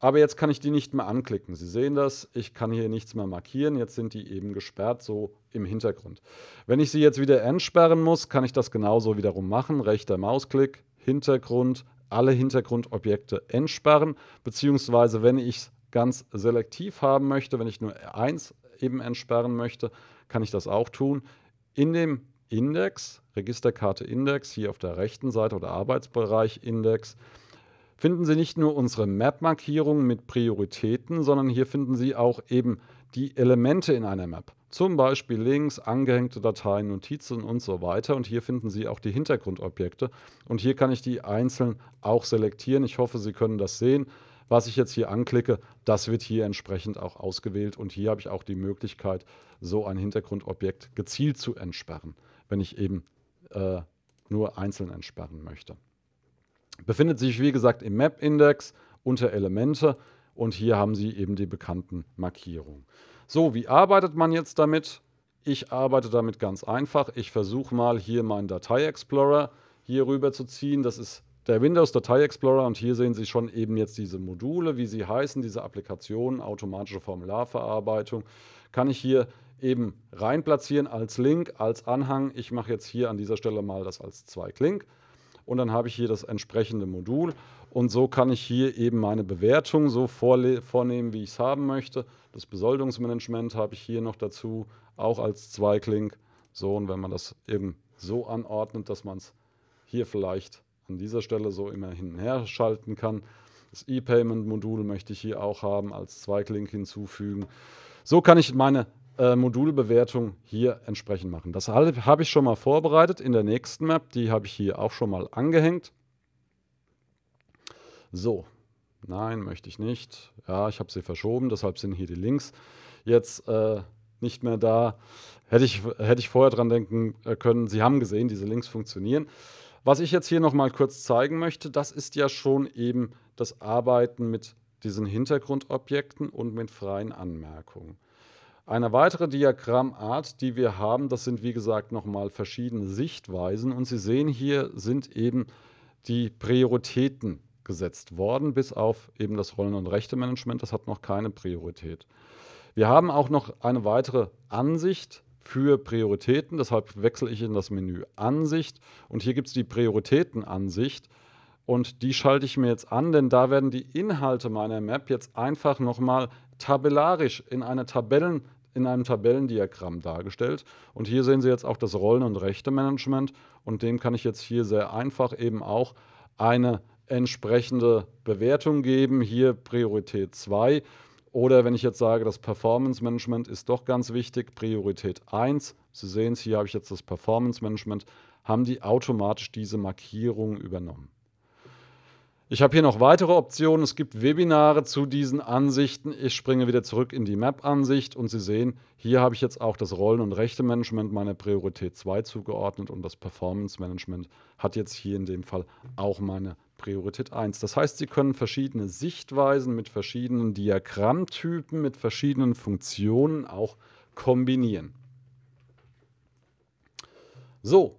Aber jetzt kann ich die nicht mehr anklicken. Sie sehen das, ich kann hier nichts mehr markieren. Jetzt sind die eben gesperrt, so im Hintergrund. Wenn ich sie jetzt wieder entsperren muss, kann ich das genauso wiederum machen. Rechter Mausklick, Hintergrund, alle Hintergrundobjekte entsperren. Beziehungsweise, wenn ich es ganz selektiv haben möchte, wenn ich nur eins eben entsperren möchte, kann ich das auch tun. In dem Index, Registerkarte Index, hier auf der rechten Seite oder Arbeitsbereich Index, finden Sie nicht nur unsere Map-Markierung mit Prioritäten, sondern hier finden Sie auch eben die Elemente in einer Map. Zum Beispiel Links, angehängte Dateien, Notizen und so weiter. Und hier finden Sie auch die Hintergrundobjekte. Und hier kann ich die einzeln auch selektieren. Ich hoffe, Sie können das sehen. Was ich jetzt hier anklicke, das wird hier entsprechend auch ausgewählt. Und hier habe ich auch die Möglichkeit, so ein Hintergrundobjekt gezielt zu entsperren, wenn ich eben äh, nur einzeln entsperren möchte. Befindet sich, wie gesagt, im Map-Index unter Elemente und hier haben Sie eben die bekannten Markierungen. So, wie arbeitet man jetzt damit? Ich arbeite damit ganz einfach. Ich versuche mal hier meinen Datei-Explorer hier rüber zu ziehen. Das ist der Windows Datei Explorer und hier sehen Sie schon eben jetzt diese Module, wie sie heißen, diese Applikationen, automatische Formularverarbeitung, kann ich hier eben rein platzieren als Link, als Anhang. Ich mache jetzt hier an dieser Stelle mal das als Zweiklink. link und dann habe ich hier das entsprechende Modul und so kann ich hier eben meine Bewertung so vornehmen, wie ich es haben möchte. Das Besoldungsmanagement habe ich hier noch dazu, auch als Zweiklink. So, und wenn man das eben so anordnet, dass man es hier vielleicht an dieser Stelle so immer hin und her schalten kann. Das E-Payment-Modul möchte ich hier auch haben, als Zweiklink hinzufügen. So kann ich meine äh, Modulbewertung hier entsprechend machen. Das habe ich schon mal vorbereitet in der nächsten Map. Die habe ich hier auch schon mal angehängt. So, nein, möchte ich nicht. Ja, ich habe sie verschoben, deshalb sind hier die Links jetzt äh, nicht mehr da. Hätte ich, hätte ich vorher dran denken äh, können. Sie haben gesehen, diese Links funktionieren. Was ich jetzt hier noch mal kurz zeigen möchte, das ist ja schon eben das Arbeiten mit diesen Hintergrundobjekten und mit freien Anmerkungen. Eine weitere Diagrammart, die wir haben, das sind wie gesagt nochmal verschiedene Sichtweisen und Sie sehen hier sind eben die Prioritäten gesetzt worden, bis auf eben das Rollen- und Rechtemanagement, das hat noch keine Priorität. Wir haben auch noch eine weitere Ansicht für Prioritäten, deshalb wechsle ich in das Menü Ansicht und hier gibt es die Prioritätenansicht und die schalte ich mir jetzt an, denn da werden die Inhalte meiner Map jetzt einfach nochmal tabellarisch in eine Tabellen in einem Tabellendiagramm dargestellt. Und hier sehen Sie jetzt auch das Rollen- und Rechte-Management. Und dem kann ich jetzt hier sehr einfach eben auch eine entsprechende Bewertung geben. Hier Priorität 2. Oder wenn ich jetzt sage, das Performance Management ist doch ganz wichtig, Priorität 1. Sie sehen es, hier habe ich jetzt das Performance Management, haben die automatisch diese Markierung übernommen. Ich habe hier noch weitere Optionen. Es gibt Webinare zu diesen Ansichten. Ich springe wieder zurück in die Map-Ansicht und Sie sehen, hier habe ich jetzt auch das Rollen- und Rechte-Management meiner Priorität 2 zugeordnet und das Performance-Management hat jetzt hier in dem Fall auch meine Priorität 1. Das heißt, Sie können verschiedene Sichtweisen mit verschiedenen Diagrammtypen, mit verschiedenen Funktionen auch kombinieren. So,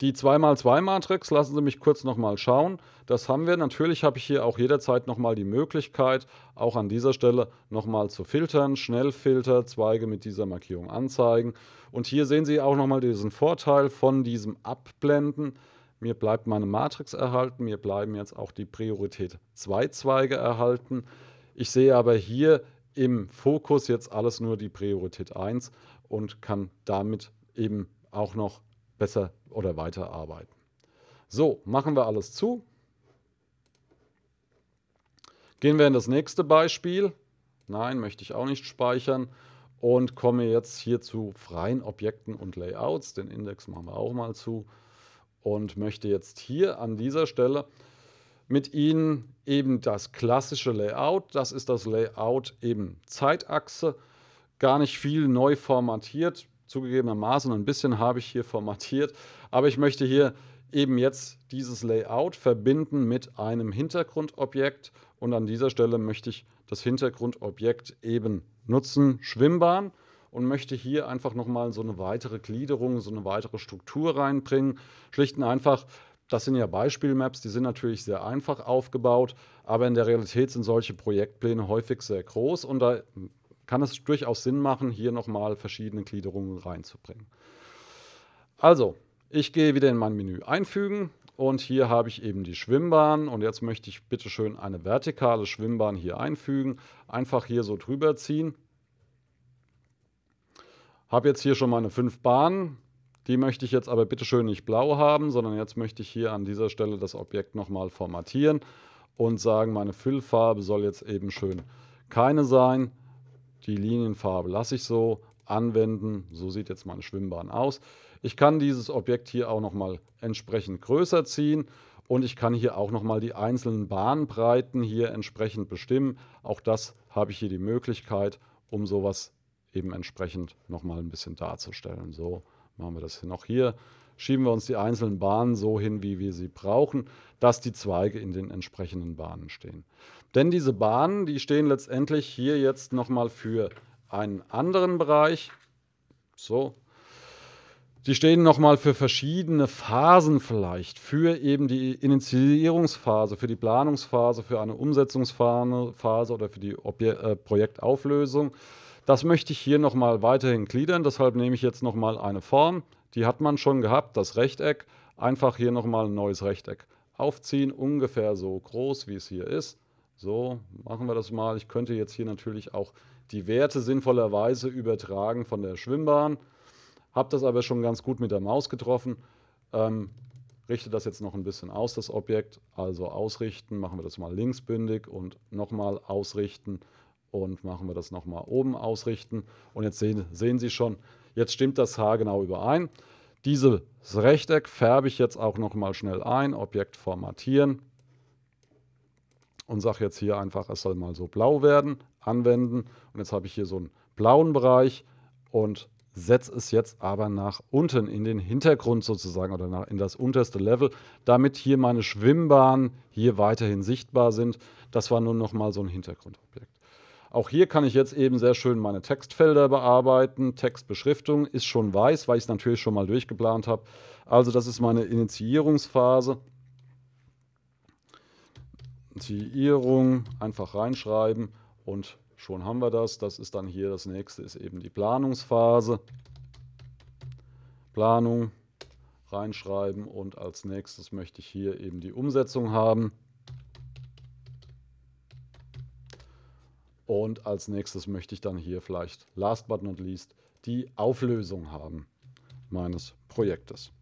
die 2x2-Matrix, lassen Sie mich kurz nochmal schauen. Das haben wir. Natürlich habe ich hier auch jederzeit nochmal die Möglichkeit, auch an dieser Stelle nochmal zu filtern. Schnellfilter, Zweige mit dieser Markierung anzeigen. Und hier sehen Sie auch nochmal diesen Vorteil von diesem Abblenden. Mir bleibt meine Matrix erhalten, mir bleiben jetzt auch die Priorität 2 Zweige erhalten. Ich sehe aber hier im Fokus jetzt alles nur die Priorität 1 und kann damit eben auch noch besser oder weiter arbeiten. So, machen wir alles zu. Gehen wir in das nächste Beispiel. Nein, möchte ich auch nicht speichern. Und komme jetzt hier zu freien Objekten und Layouts. Den Index machen wir auch mal zu. Und möchte jetzt hier an dieser Stelle mit Ihnen eben das klassische Layout, das ist das Layout eben Zeitachse, gar nicht viel neu formatiert, zugegebenermaßen ein bisschen habe ich hier formatiert, aber ich möchte hier eben jetzt dieses Layout verbinden mit einem Hintergrundobjekt. Und an dieser Stelle möchte ich das Hintergrundobjekt eben nutzen, Schwimmbahn, und möchte hier einfach nochmal so eine weitere Gliederung, so eine weitere Struktur reinbringen. Schlicht und einfach, das sind ja Beispielmaps, die sind natürlich sehr einfach aufgebaut, aber in der Realität sind solche Projektpläne häufig sehr groß und da kann es durchaus Sinn machen, hier nochmal verschiedene Gliederungen reinzubringen. Also, ich gehe wieder in mein Menü einfügen und hier habe ich eben die Schwimmbahn und jetzt möchte ich bitte schön eine vertikale Schwimmbahn hier einfügen. Einfach hier so drüber ziehen. Habe jetzt hier schon meine fünf Bahnen. Die möchte ich jetzt aber bitte schön nicht blau haben, sondern jetzt möchte ich hier an dieser Stelle das Objekt nochmal formatieren und sagen, meine Füllfarbe soll jetzt eben schön keine sein. Die Linienfarbe lasse ich so anwenden. So sieht jetzt meine Schwimmbahn aus. Ich kann dieses Objekt hier auch nochmal entsprechend größer ziehen und ich kann hier auch nochmal die einzelnen Bahnbreiten hier entsprechend bestimmen. Auch das habe ich hier die Möglichkeit, um sowas eben entsprechend nochmal ein bisschen darzustellen. So machen wir das hier noch hier. Schieben wir uns die einzelnen Bahnen so hin, wie wir sie brauchen, dass die Zweige in den entsprechenden Bahnen stehen. Denn diese Bahnen, die stehen letztendlich hier jetzt nochmal für einen anderen Bereich. So, Sie stehen nochmal für verschiedene Phasen vielleicht, für eben die Initiierungsphase, für die Planungsphase, für eine Umsetzungsphase oder für die Obje äh, Projektauflösung. Das möchte ich hier nochmal weiterhin gliedern, deshalb nehme ich jetzt nochmal eine Form, die hat man schon gehabt, das Rechteck. Einfach hier nochmal ein neues Rechteck aufziehen, ungefähr so groß, wie es hier ist. So, machen wir das mal. Ich könnte jetzt hier natürlich auch die Werte sinnvollerweise übertragen von der Schwimmbahn. Habe das aber schon ganz gut mit der Maus getroffen. Ähm, richte das jetzt noch ein bisschen aus, das Objekt. Also ausrichten, machen wir das mal linksbündig und nochmal ausrichten und machen wir das nochmal oben ausrichten. Und jetzt sehen, sehen Sie schon, jetzt stimmt das Haar genau überein. Dieses Rechteck färbe ich jetzt auch nochmal schnell ein, Objekt formatieren und sage jetzt hier einfach, es soll mal so blau werden, anwenden. Und jetzt habe ich hier so einen blauen Bereich und setze es jetzt aber nach unten in den Hintergrund sozusagen oder nach, in das unterste Level, damit hier meine Schwimmbahnen hier weiterhin sichtbar sind. Das war nur noch mal so ein Hintergrundobjekt. Auch hier kann ich jetzt eben sehr schön meine Textfelder bearbeiten. Textbeschriftung ist schon weiß, weil ich es natürlich schon mal durchgeplant habe. Also das ist meine Initiierungsphase. Initiierung einfach reinschreiben und Schon haben wir das. Das ist dann hier das nächste, ist eben die Planungsphase. Planung reinschreiben und als nächstes möchte ich hier eben die Umsetzung haben. Und als nächstes möchte ich dann hier vielleicht, last but not least, die Auflösung haben meines Projektes.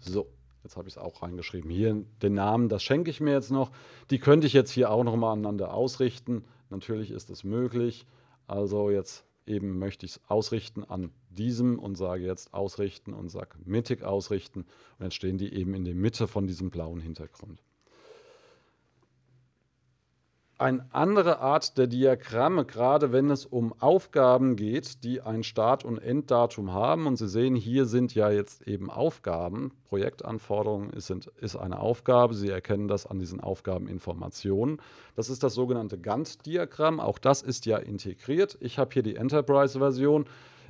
So. Jetzt habe ich es auch reingeschrieben. Hier den Namen, das schenke ich mir jetzt noch. Die könnte ich jetzt hier auch nochmal aneinander ausrichten. Natürlich ist das möglich. Also jetzt eben möchte ich es ausrichten an diesem und sage jetzt ausrichten und sage mittig ausrichten. Und dann stehen die eben in der Mitte von diesem blauen Hintergrund eine andere Art der Diagramme, gerade wenn es um Aufgaben geht, die ein Start- und Enddatum haben. Und Sie sehen, hier sind ja jetzt eben Aufgaben. Projektanforderungen ist, ist eine Aufgabe. Sie erkennen das an diesen Aufgabeninformationen. Das ist das sogenannte Gantt-Diagramm. Auch das ist ja integriert. Ich habe hier die Enterprise-Version.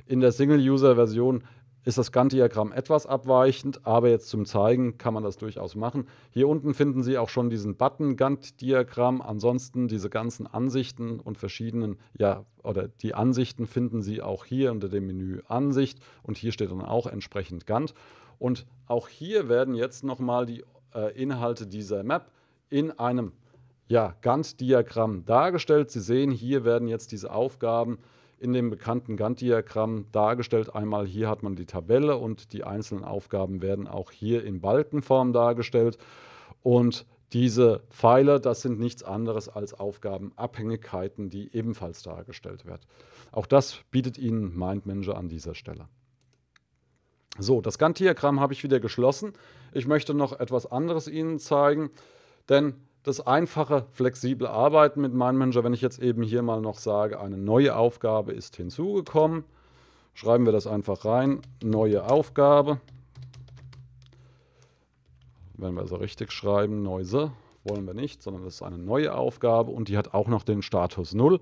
In der Single-User-Version ist das Gantt-Diagramm etwas abweichend, aber jetzt zum Zeigen kann man das durchaus machen. Hier unten finden Sie auch schon diesen Button Gantt-Diagramm. Ansonsten diese ganzen Ansichten und verschiedenen, ja, oder die Ansichten finden Sie auch hier unter dem Menü Ansicht und hier steht dann auch entsprechend Gantt. Und auch hier werden jetzt nochmal die äh, Inhalte dieser Map in einem ja, Gantt-Diagramm dargestellt. Sie sehen, hier werden jetzt diese Aufgaben äh, in dem bekannten Gantt-Diagramm dargestellt. Einmal hier hat man die Tabelle und die einzelnen Aufgaben werden auch hier in Balkenform dargestellt. Und diese Pfeile, das sind nichts anderes als Aufgabenabhängigkeiten, die ebenfalls dargestellt werden. Auch das bietet Ihnen MindManager an dieser Stelle. So, das Gantt-Diagramm habe ich wieder geschlossen. Ich möchte noch etwas anderes Ihnen zeigen, denn das einfache, flexible Arbeiten mit MindManager, wenn ich jetzt eben hier mal noch sage, eine neue Aufgabe ist hinzugekommen, schreiben wir das einfach rein, neue Aufgabe, wenn wir so richtig schreiben, Neuse, wollen wir nicht, sondern das ist eine neue Aufgabe und die hat auch noch den Status 0.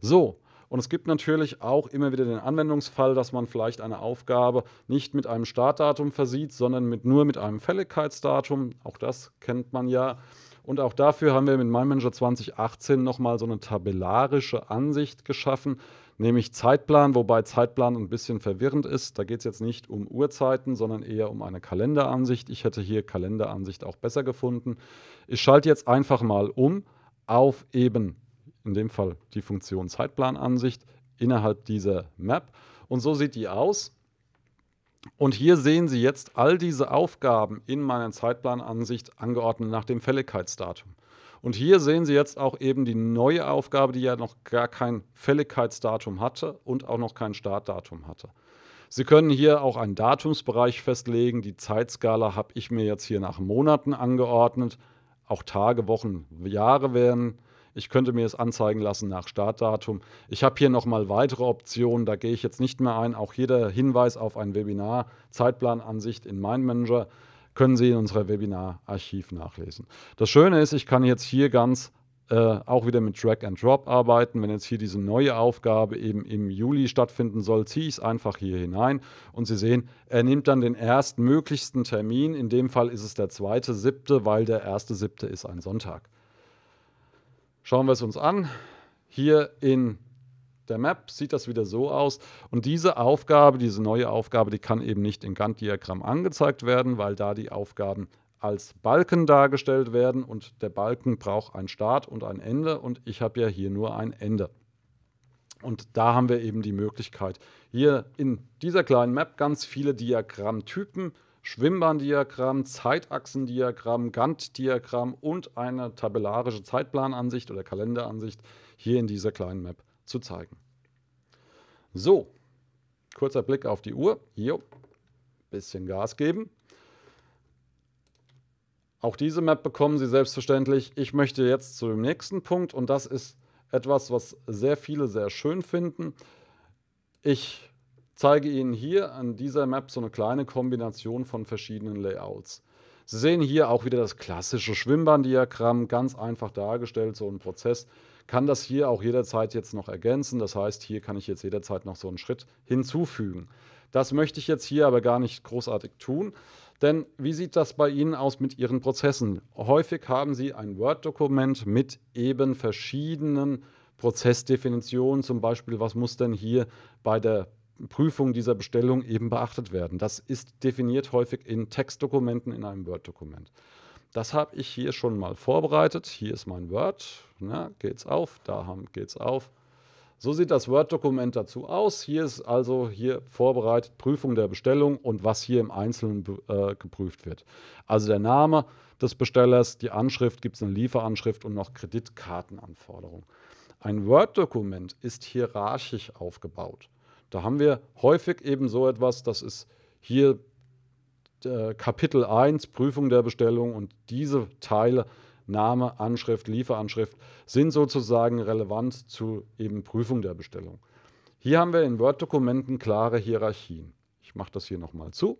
So, und es gibt natürlich auch immer wieder den Anwendungsfall, dass man vielleicht eine Aufgabe nicht mit einem Startdatum versieht, sondern mit, nur mit einem Fälligkeitsdatum. Auch das kennt man ja. Und auch dafür haben wir mit MyManager 2018 nochmal so eine tabellarische Ansicht geschaffen, nämlich Zeitplan, wobei Zeitplan ein bisschen verwirrend ist. Da geht es jetzt nicht um Uhrzeiten, sondern eher um eine Kalenderansicht. Ich hätte hier Kalenderansicht auch besser gefunden. Ich schalte jetzt einfach mal um auf eben, in dem Fall die Funktion Zeitplanansicht innerhalb dieser Map. Und so sieht die aus. Und hier sehen Sie jetzt all diese Aufgaben in meiner Zeitplanansicht angeordnet nach dem Fälligkeitsdatum. Und hier sehen Sie jetzt auch eben die neue Aufgabe, die ja noch gar kein Fälligkeitsdatum hatte und auch noch kein Startdatum hatte. Sie können hier auch einen Datumsbereich festlegen. Die Zeitskala habe ich mir jetzt hier nach Monaten angeordnet. Auch Tage, Wochen, Jahre werden ich könnte mir es anzeigen lassen nach Startdatum. Ich habe hier nochmal weitere Optionen, da gehe ich jetzt nicht mehr ein. Auch jeder Hinweis auf ein Webinar, Zeitplanansicht in MindManager können Sie in unserer Webinar-Archiv nachlesen. Das Schöne ist, ich kann jetzt hier ganz äh, auch wieder mit Drag and Drop arbeiten. Wenn jetzt hier diese neue Aufgabe eben im Juli stattfinden soll, ziehe ich es einfach hier hinein und Sie sehen, er nimmt dann den erstmöglichsten Termin. In dem Fall ist es der zweite siebte, weil der erste siebte ist ein Sonntag. Schauen wir es uns an. Hier in der Map sieht das wieder so aus. Und diese Aufgabe, diese neue Aufgabe, die kann eben nicht im Gantt-Diagramm angezeigt werden, weil da die Aufgaben als Balken dargestellt werden und der Balken braucht ein Start und ein Ende und ich habe ja hier nur ein Ende. Und da haben wir eben die Möglichkeit, hier in dieser kleinen Map ganz viele Diagrammtypen Schwimmbahndiagramm, Zeitachsendiagramm, Gantt-Diagramm und eine tabellarische Zeitplanansicht oder Kalenderansicht hier in dieser kleinen Map zu zeigen. So, kurzer Blick auf die Uhr. Jo, bisschen Gas geben. Auch diese Map bekommen Sie selbstverständlich. Ich möchte jetzt zu dem nächsten Punkt und das ist etwas, was sehr viele sehr schön finden. Ich zeige Ihnen hier an dieser Map so eine kleine Kombination von verschiedenen Layouts. Sie sehen hier auch wieder das klassische Schwimmbahndiagramm, ganz einfach dargestellt, so ein Prozess. Kann das hier auch jederzeit jetzt noch ergänzen, das heißt, hier kann ich jetzt jederzeit noch so einen Schritt hinzufügen. Das möchte ich jetzt hier aber gar nicht großartig tun, denn wie sieht das bei Ihnen aus mit Ihren Prozessen? Häufig haben Sie ein Word-Dokument mit eben verschiedenen Prozessdefinitionen, zum Beispiel, was muss denn hier bei der Prüfung dieser Bestellung eben beachtet werden. Das ist definiert häufig in Textdokumenten, in einem Word-Dokument. Das habe ich hier schon mal vorbereitet. Hier ist mein Word. Na, geht's auf, da haben, geht's auf. So sieht das Word-Dokument dazu aus. Hier ist also hier vorbereitet Prüfung der Bestellung und was hier im Einzelnen äh, geprüft wird. Also der Name des Bestellers, die Anschrift, gibt es eine Lieferanschrift und noch Kreditkartenanforderungen. Ein Word-Dokument ist hierarchisch aufgebaut. Da haben wir häufig eben so etwas, das ist hier äh, Kapitel 1, Prüfung der Bestellung und diese Teile, Name, Anschrift, Lieferanschrift, sind sozusagen relevant zu eben Prüfung der Bestellung. Hier haben wir in Word-Dokumenten klare Hierarchien. Ich mache das hier nochmal zu.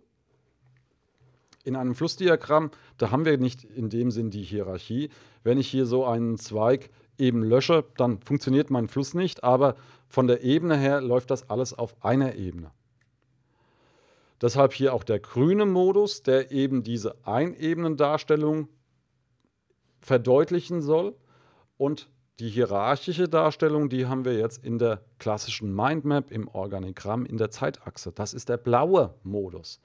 In einem Flussdiagramm, da haben wir nicht in dem Sinn die Hierarchie. Wenn ich hier so einen Zweig eben lösche, dann funktioniert mein Fluss nicht, aber von der Ebene her läuft das alles auf einer Ebene. Deshalb hier auch der grüne Modus, der eben diese Einebenendarstellung verdeutlichen soll. Und die hierarchische Darstellung, die haben wir jetzt in der klassischen Mindmap, im Organigramm, in der Zeitachse. Das ist der blaue Modus.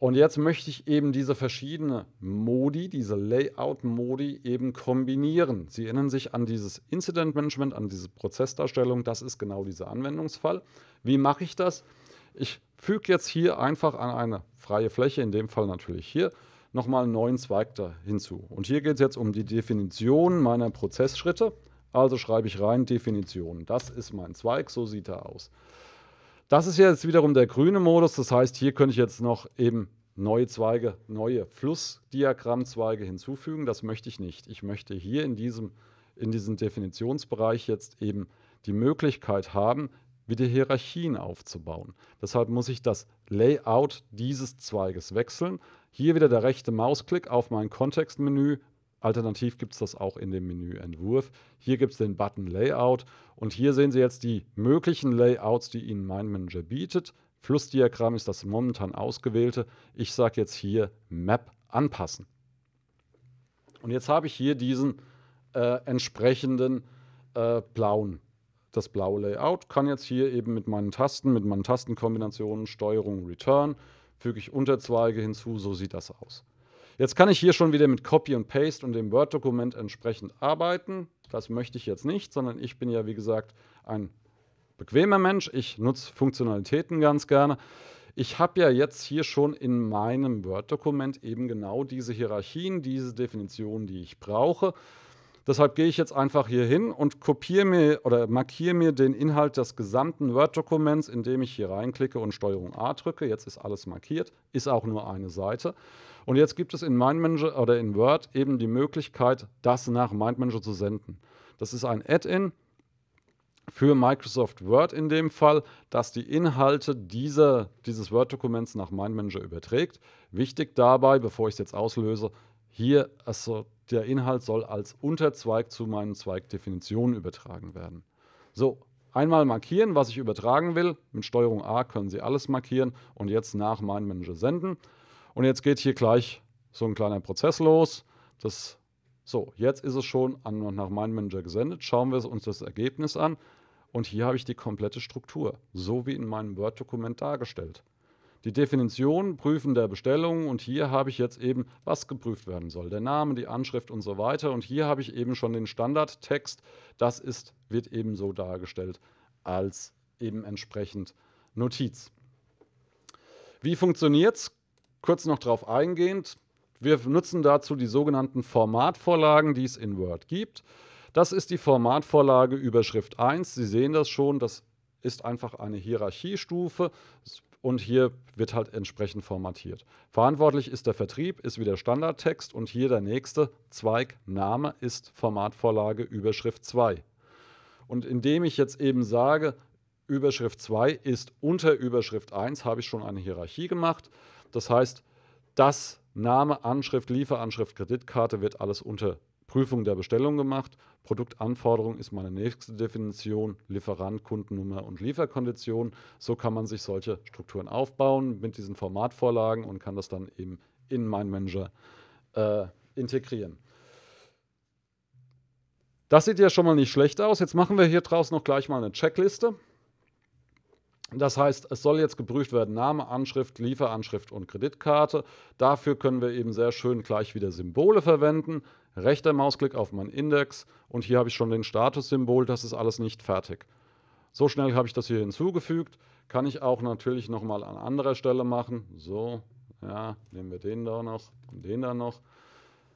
Und jetzt möchte ich eben diese verschiedenen Modi, diese Layout-Modi eben kombinieren. Sie erinnern sich an dieses Incident Management, an diese Prozessdarstellung. Das ist genau dieser Anwendungsfall. Wie mache ich das? Ich füge jetzt hier einfach an eine freie Fläche, in dem Fall natürlich hier, nochmal einen neuen Zweig da hinzu. Und hier geht es jetzt um die Definition meiner Prozessschritte. Also schreibe ich rein Definition. Das ist mein Zweig, so sieht er aus. Das ist jetzt wiederum der grüne Modus. Das heißt, hier könnte ich jetzt noch eben neue Zweige, neue Flussdiagrammzweige hinzufügen. Das möchte ich nicht. Ich möchte hier in diesem, in diesem Definitionsbereich jetzt eben die Möglichkeit haben, wieder Hierarchien aufzubauen. Deshalb muss ich das Layout dieses Zweiges wechseln. Hier wieder der rechte Mausklick auf mein Kontextmenü Alternativ gibt es das auch in dem Entwurf. Hier gibt es den Button Layout und hier sehen Sie jetzt die möglichen Layouts, die Ihnen Mein Manager bietet. Flussdiagramm ist das momentan ausgewählte. Ich sage jetzt hier Map anpassen. Und jetzt habe ich hier diesen äh, entsprechenden äh, blauen, das blaue Layout. Kann jetzt hier eben mit meinen Tasten, mit meinen Tastenkombinationen Steuerung Return, füge ich Unterzweige hinzu, so sieht das aus. Jetzt kann ich hier schon wieder mit Copy und Paste und dem Word-Dokument entsprechend arbeiten. Das möchte ich jetzt nicht, sondern ich bin ja, wie gesagt, ein bequemer Mensch. Ich nutze Funktionalitäten ganz gerne. Ich habe ja jetzt hier schon in meinem Word-Dokument eben genau diese Hierarchien, diese Definitionen, die ich brauche. Deshalb gehe ich jetzt einfach hier hin und kopiere mir oder markiere mir den Inhalt des gesamten Word-Dokuments, indem ich hier reinklicke und STRG A drücke. Jetzt ist alles markiert, ist auch nur eine Seite. Und jetzt gibt es in MindManager oder in Word eben die Möglichkeit, das nach MindManager zu senden. Das ist ein Add-in für Microsoft Word in dem Fall, dass die Inhalte dieser, dieses Word-Dokuments nach MindManager überträgt. Wichtig dabei, bevor ich es jetzt auslöse, hier, also der Inhalt soll als Unterzweig zu meinen Zweigdefinitionen übertragen werden. So, einmal markieren, was ich übertragen will. Mit Steuerung A können Sie alles markieren und jetzt nach MindManager senden. Und jetzt geht hier gleich so ein kleiner Prozess los. Das, so, jetzt ist es schon an nach meinem Manager gesendet. Schauen wir uns das Ergebnis an. Und hier habe ich die komplette Struktur, so wie in meinem Word-Dokument dargestellt. Die Definition prüfen der Bestellung und hier habe ich jetzt eben, was geprüft werden soll. Der Name, die Anschrift und so weiter. Und hier habe ich eben schon den Standardtext. Das ist, wird eben so dargestellt als eben entsprechend Notiz. Wie funktioniert es? Kurz noch darauf eingehend, wir nutzen dazu die sogenannten Formatvorlagen, die es in Word gibt. Das ist die Formatvorlage Überschrift 1. Sie sehen das schon, das ist einfach eine Hierarchiestufe und hier wird halt entsprechend formatiert. Verantwortlich ist der Vertrieb, ist wieder Standardtext und hier der nächste Zweig Name ist Formatvorlage Überschrift 2. Und indem ich jetzt eben sage, Überschrift 2 ist unter Überschrift 1, habe ich schon eine Hierarchie gemacht. Das heißt, das Name, Anschrift, Lieferanschrift, Kreditkarte wird alles unter Prüfung der Bestellung gemacht. Produktanforderung ist meine nächste Definition, Lieferant, Kundennummer und Lieferkondition. So kann man sich solche Strukturen aufbauen mit diesen Formatvorlagen und kann das dann eben in mein Manager äh, integrieren. Das sieht ja schon mal nicht schlecht aus. Jetzt machen wir hier draußen noch gleich mal eine Checkliste. Das heißt, es soll jetzt geprüft werden Name, Anschrift, Lieferanschrift und Kreditkarte. Dafür können wir eben sehr schön gleich wieder Symbole verwenden. Rechter Mausklick auf meinen Index und hier habe ich schon den Statussymbol, das ist alles nicht fertig. So schnell habe ich das hier hinzugefügt. Kann ich auch natürlich nochmal an anderer Stelle machen. So, ja, nehmen wir den da noch und den da noch.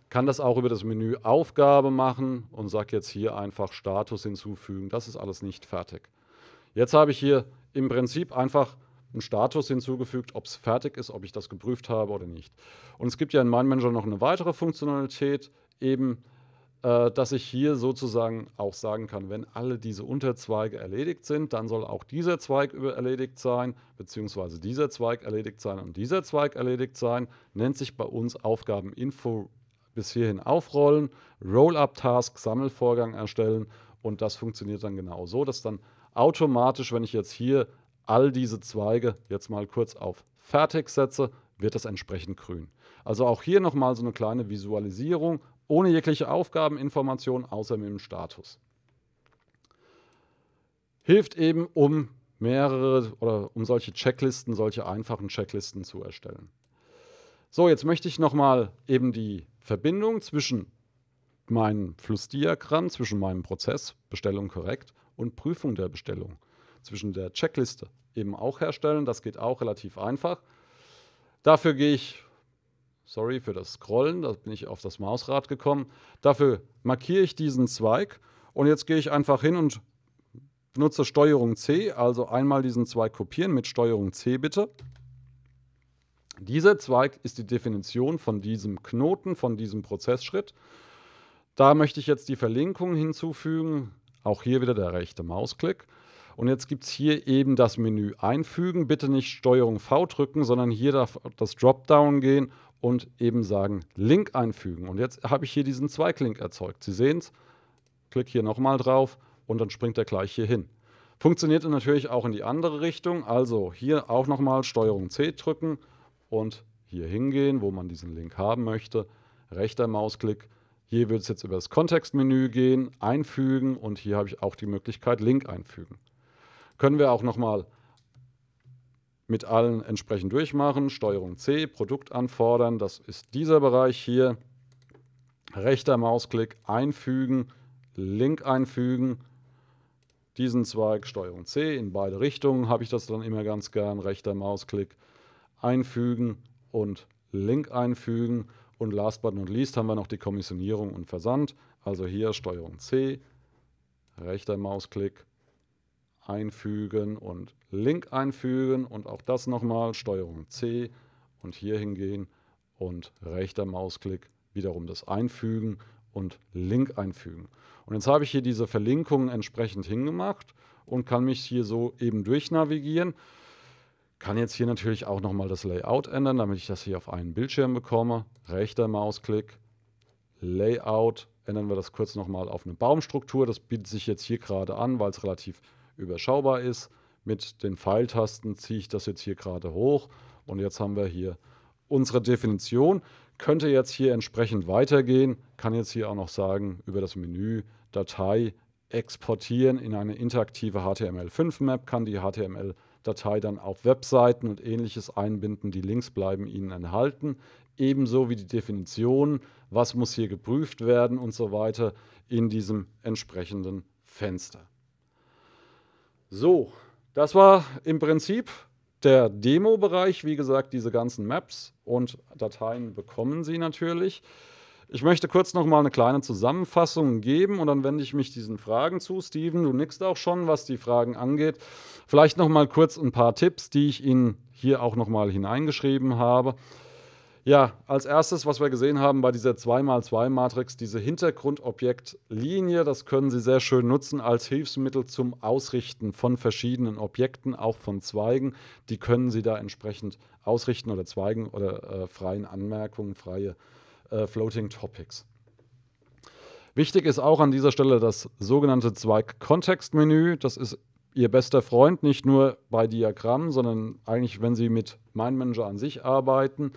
Kann das auch über das Menü Aufgabe machen und sage jetzt hier einfach Status hinzufügen. Das ist alles nicht fertig. Jetzt habe ich hier im Prinzip einfach einen Status hinzugefügt, ob es fertig ist, ob ich das geprüft habe oder nicht. Und es gibt ja in meinem Manager noch eine weitere Funktionalität, eben, äh, dass ich hier sozusagen auch sagen kann, wenn alle diese Unterzweige erledigt sind, dann soll auch dieser Zweig erledigt sein, beziehungsweise dieser Zweig erledigt sein und dieser Zweig erledigt sein, nennt sich bei uns Aufgabeninfo bis hierhin aufrollen, Roll-up-Task, Sammelvorgang erstellen und das funktioniert dann genau so, dass dann Automatisch, wenn ich jetzt hier all diese Zweige jetzt mal kurz auf Fertig setze, wird das entsprechend grün. Also auch hier nochmal so eine kleine Visualisierung, ohne jegliche Aufgabeninformation, außer mit dem Status. Hilft eben, um mehrere oder um solche Checklisten, solche einfachen Checklisten zu erstellen. So, jetzt möchte ich nochmal eben die Verbindung zwischen meinem Flussdiagramm, zwischen meinem Prozess, Bestellung korrekt, und Prüfung der Bestellung. Zwischen der Checkliste eben auch herstellen, das geht auch relativ einfach. Dafür gehe ich, sorry für das Scrollen, da bin ich auf das Mausrad gekommen, dafür markiere ich diesen Zweig und jetzt gehe ich einfach hin und benutze Steuerung C, also einmal diesen Zweig kopieren mit Steuerung C bitte. Dieser Zweig ist die Definition von diesem Knoten, von diesem Prozessschritt. Da möchte ich jetzt die Verlinkung hinzufügen. Auch hier wieder der rechte Mausklick. Und jetzt gibt es hier eben das Menü einfügen. Bitte nicht Steuerung V drücken, sondern hier darf das Dropdown gehen und eben sagen Link einfügen. Und jetzt habe ich hier diesen Zweiklink erzeugt. Sie sehen es. Klick hier nochmal drauf und dann springt er gleich hier hin. Funktioniert natürlich auch in die andere Richtung. Also hier auch nochmal Steuerung C drücken und hier hingehen, wo man diesen Link haben möchte. Rechter Mausklick, hier wird es jetzt über das Kontextmenü gehen, einfügen und hier habe ich auch die Möglichkeit Link einfügen. Können wir auch nochmal mit allen entsprechend durchmachen. Steuerung C, Produkt anfordern, das ist dieser Bereich hier. Rechter Mausklick einfügen, Link einfügen. Diesen Zweig Steuerung C in beide Richtungen habe ich das dann immer ganz gern. Rechter Mausklick einfügen und Link einfügen. Und last but not least haben wir noch die Kommissionierung und Versand. Also hier Steuerung C, rechter Mausklick, einfügen und Link einfügen und auch das nochmal Steuerung C und hier hingehen und rechter Mausklick wiederum das einfügen und Link einfügen. Und jetzt habe ich hier diese Verlinkungen entsprechend hingemacht und kann mich hier so eben durchnavigieren. navigieren. Kann jetzt hier natürlich auch nochmal das Layout ändern, damit ich das hier auf einen Bildschirm bekomme. Rechter Mausklick, Layout, ändern wir das kurz nochmal auf eine Baumstruktur. Das bietet sich jetzt hier gerade an, weil es relativ überschaubar ist. Mit den Pfeiltasten ziehe ich das jetzt hier gerade hoch und jetzt haben wir hier unsere Definition. Könnte jetzt hier entsprechend weitergehen, kann jetzt hier auch noch sagen über das Menü Datei exportieren in eine interaktive HTML5-Map, kann die HTML5 map Datei dann auf Webseiten und ähnliches einbinden. Die Links bleiben Ihnen enthalten. Ebenso wie die Definition, was muss hier geprüft werden und so weiter in diesem entsprechenden Fenster. So, das war im Prinzip der Demo-Bereich. Wie gesagt, diese ganzen Maps und Dateien bekommen Sie natürlich. Ich möchte kurz nochmal eine kleine Zusammenfassung geben und dann wende ich mich diesen Fragen zu. Steven, du nickst auch schon, was die Fragen angeht. Vielleicht nochmal kurz ein paar Tipps, die ich Ihnen hier auch nochmal hineingeschrieben habe. Ja, als erstes, was wir gesehen haben bei dieser 2x2-Matrix, diese Hintergrundobjektlinie, das können Sie sehr schön nutzen als Hilfsmittel zum Ausrichten von verschiedenen Objekten, auch von Zweigen. Die können Sie da entsprechend ausrichten oder zweigen oder äh, freien Anmerkungen, freie Anmerkungen äh, Floating Topics. Wichtig ist auch an dieser Stelle das sogenannte zweig kontext menü Das ist Ihr bester Freund, nicht nur bei Diagrammen, sondern eigentlich, wenn Sie mit MindManager an sich arbeiten.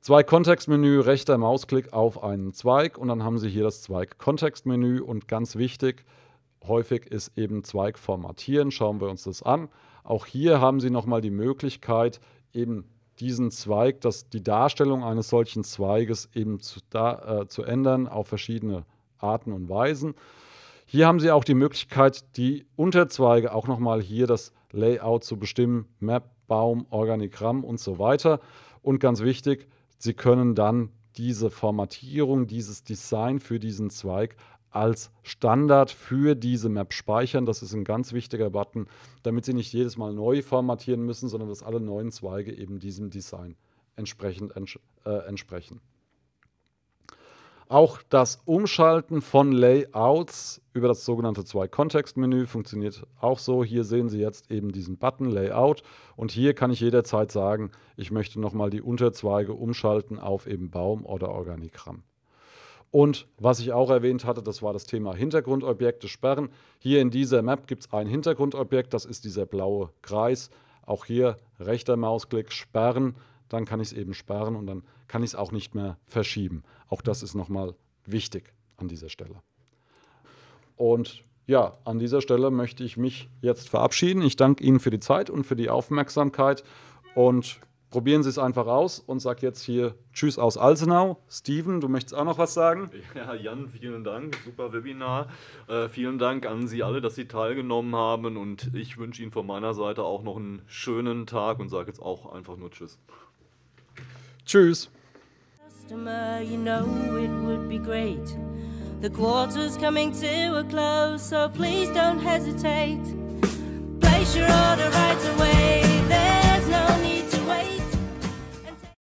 Zweig-Kontextmenü, rechter Mausklick auf einen Zweig und dann haben Sie hier das Zweig-Kontextmenü und ganz wichtig, häufig ist eben Zweig formatieren. Schauen wir uns das an. Auch hier haben Sie nochmal die Möglichkeit, eben diesen Zweig, dass die Darstellung eines solchen Zweiges eben zu, da, äh, zu ändern auf verschiedene Arten und Weisen. Hier haben Sie auch die Möglichkeit, die Unterzweige auch nochmal hier das Layout zu bestimmen, Map, Baum, Organigramm und so weiter. Und ganz wichtig, Sie können dann diese Formatierung, dieses Design für diesen Zweig als Standard für diese Map speichern. Das ist ein ganz wichtiger Button, damit Sie nicht jedes Mal neu formatieren müssen, sondern dass alle neuen Zweige eben diesem Design entsprechend äh, entsprechen. Auch das Umschalten von Layouts über das sogenannte Zwei-Kontext-Menü funktioniert auch so. Hier sehen Sie jetzt eben diesen Button Layout und hier kann ich jederzeit sagen, ich möchte nochmal die Unterzweige umschalten auf eben Baum oder Organigramm. Und was ich auch erwähnt hatte, das war das Thema Hintergrundobjekte sperren. Hier in dieser Map gibt es ein Hintergrundobjekt, das ist dieser blaue Kreis. Auch hier rechter Mausklick sperren, dann kann ich es eben sperren und dann kann ich es auch nicht mehr verschieben. Auch das ist nochmal wichtig an dieser Stelle. Und ja, an dieser Stelle möchte ich mich jetzt verabschieden. Ich danke Ihnen für die Zeit und für die Aufmerksamkeit und probieren Sie es einfach aus und sag jetzt hier Tschüss aus Alsenau. Steven, du möchtest auch noch was sagen? Ja, Jan, vielen Dank. Super Webinar. Äh, vielen Dank an Sie alle, dass Sie teilgenommen haben und ich wünsche Ihnen von meiner Seite auch noch einen schönen Tag und sage jetzt auch einfach nur Tschüss. Tschüss. you know it would be great. The quarter's coming to a close, so please don't hesitate. Place your order right away.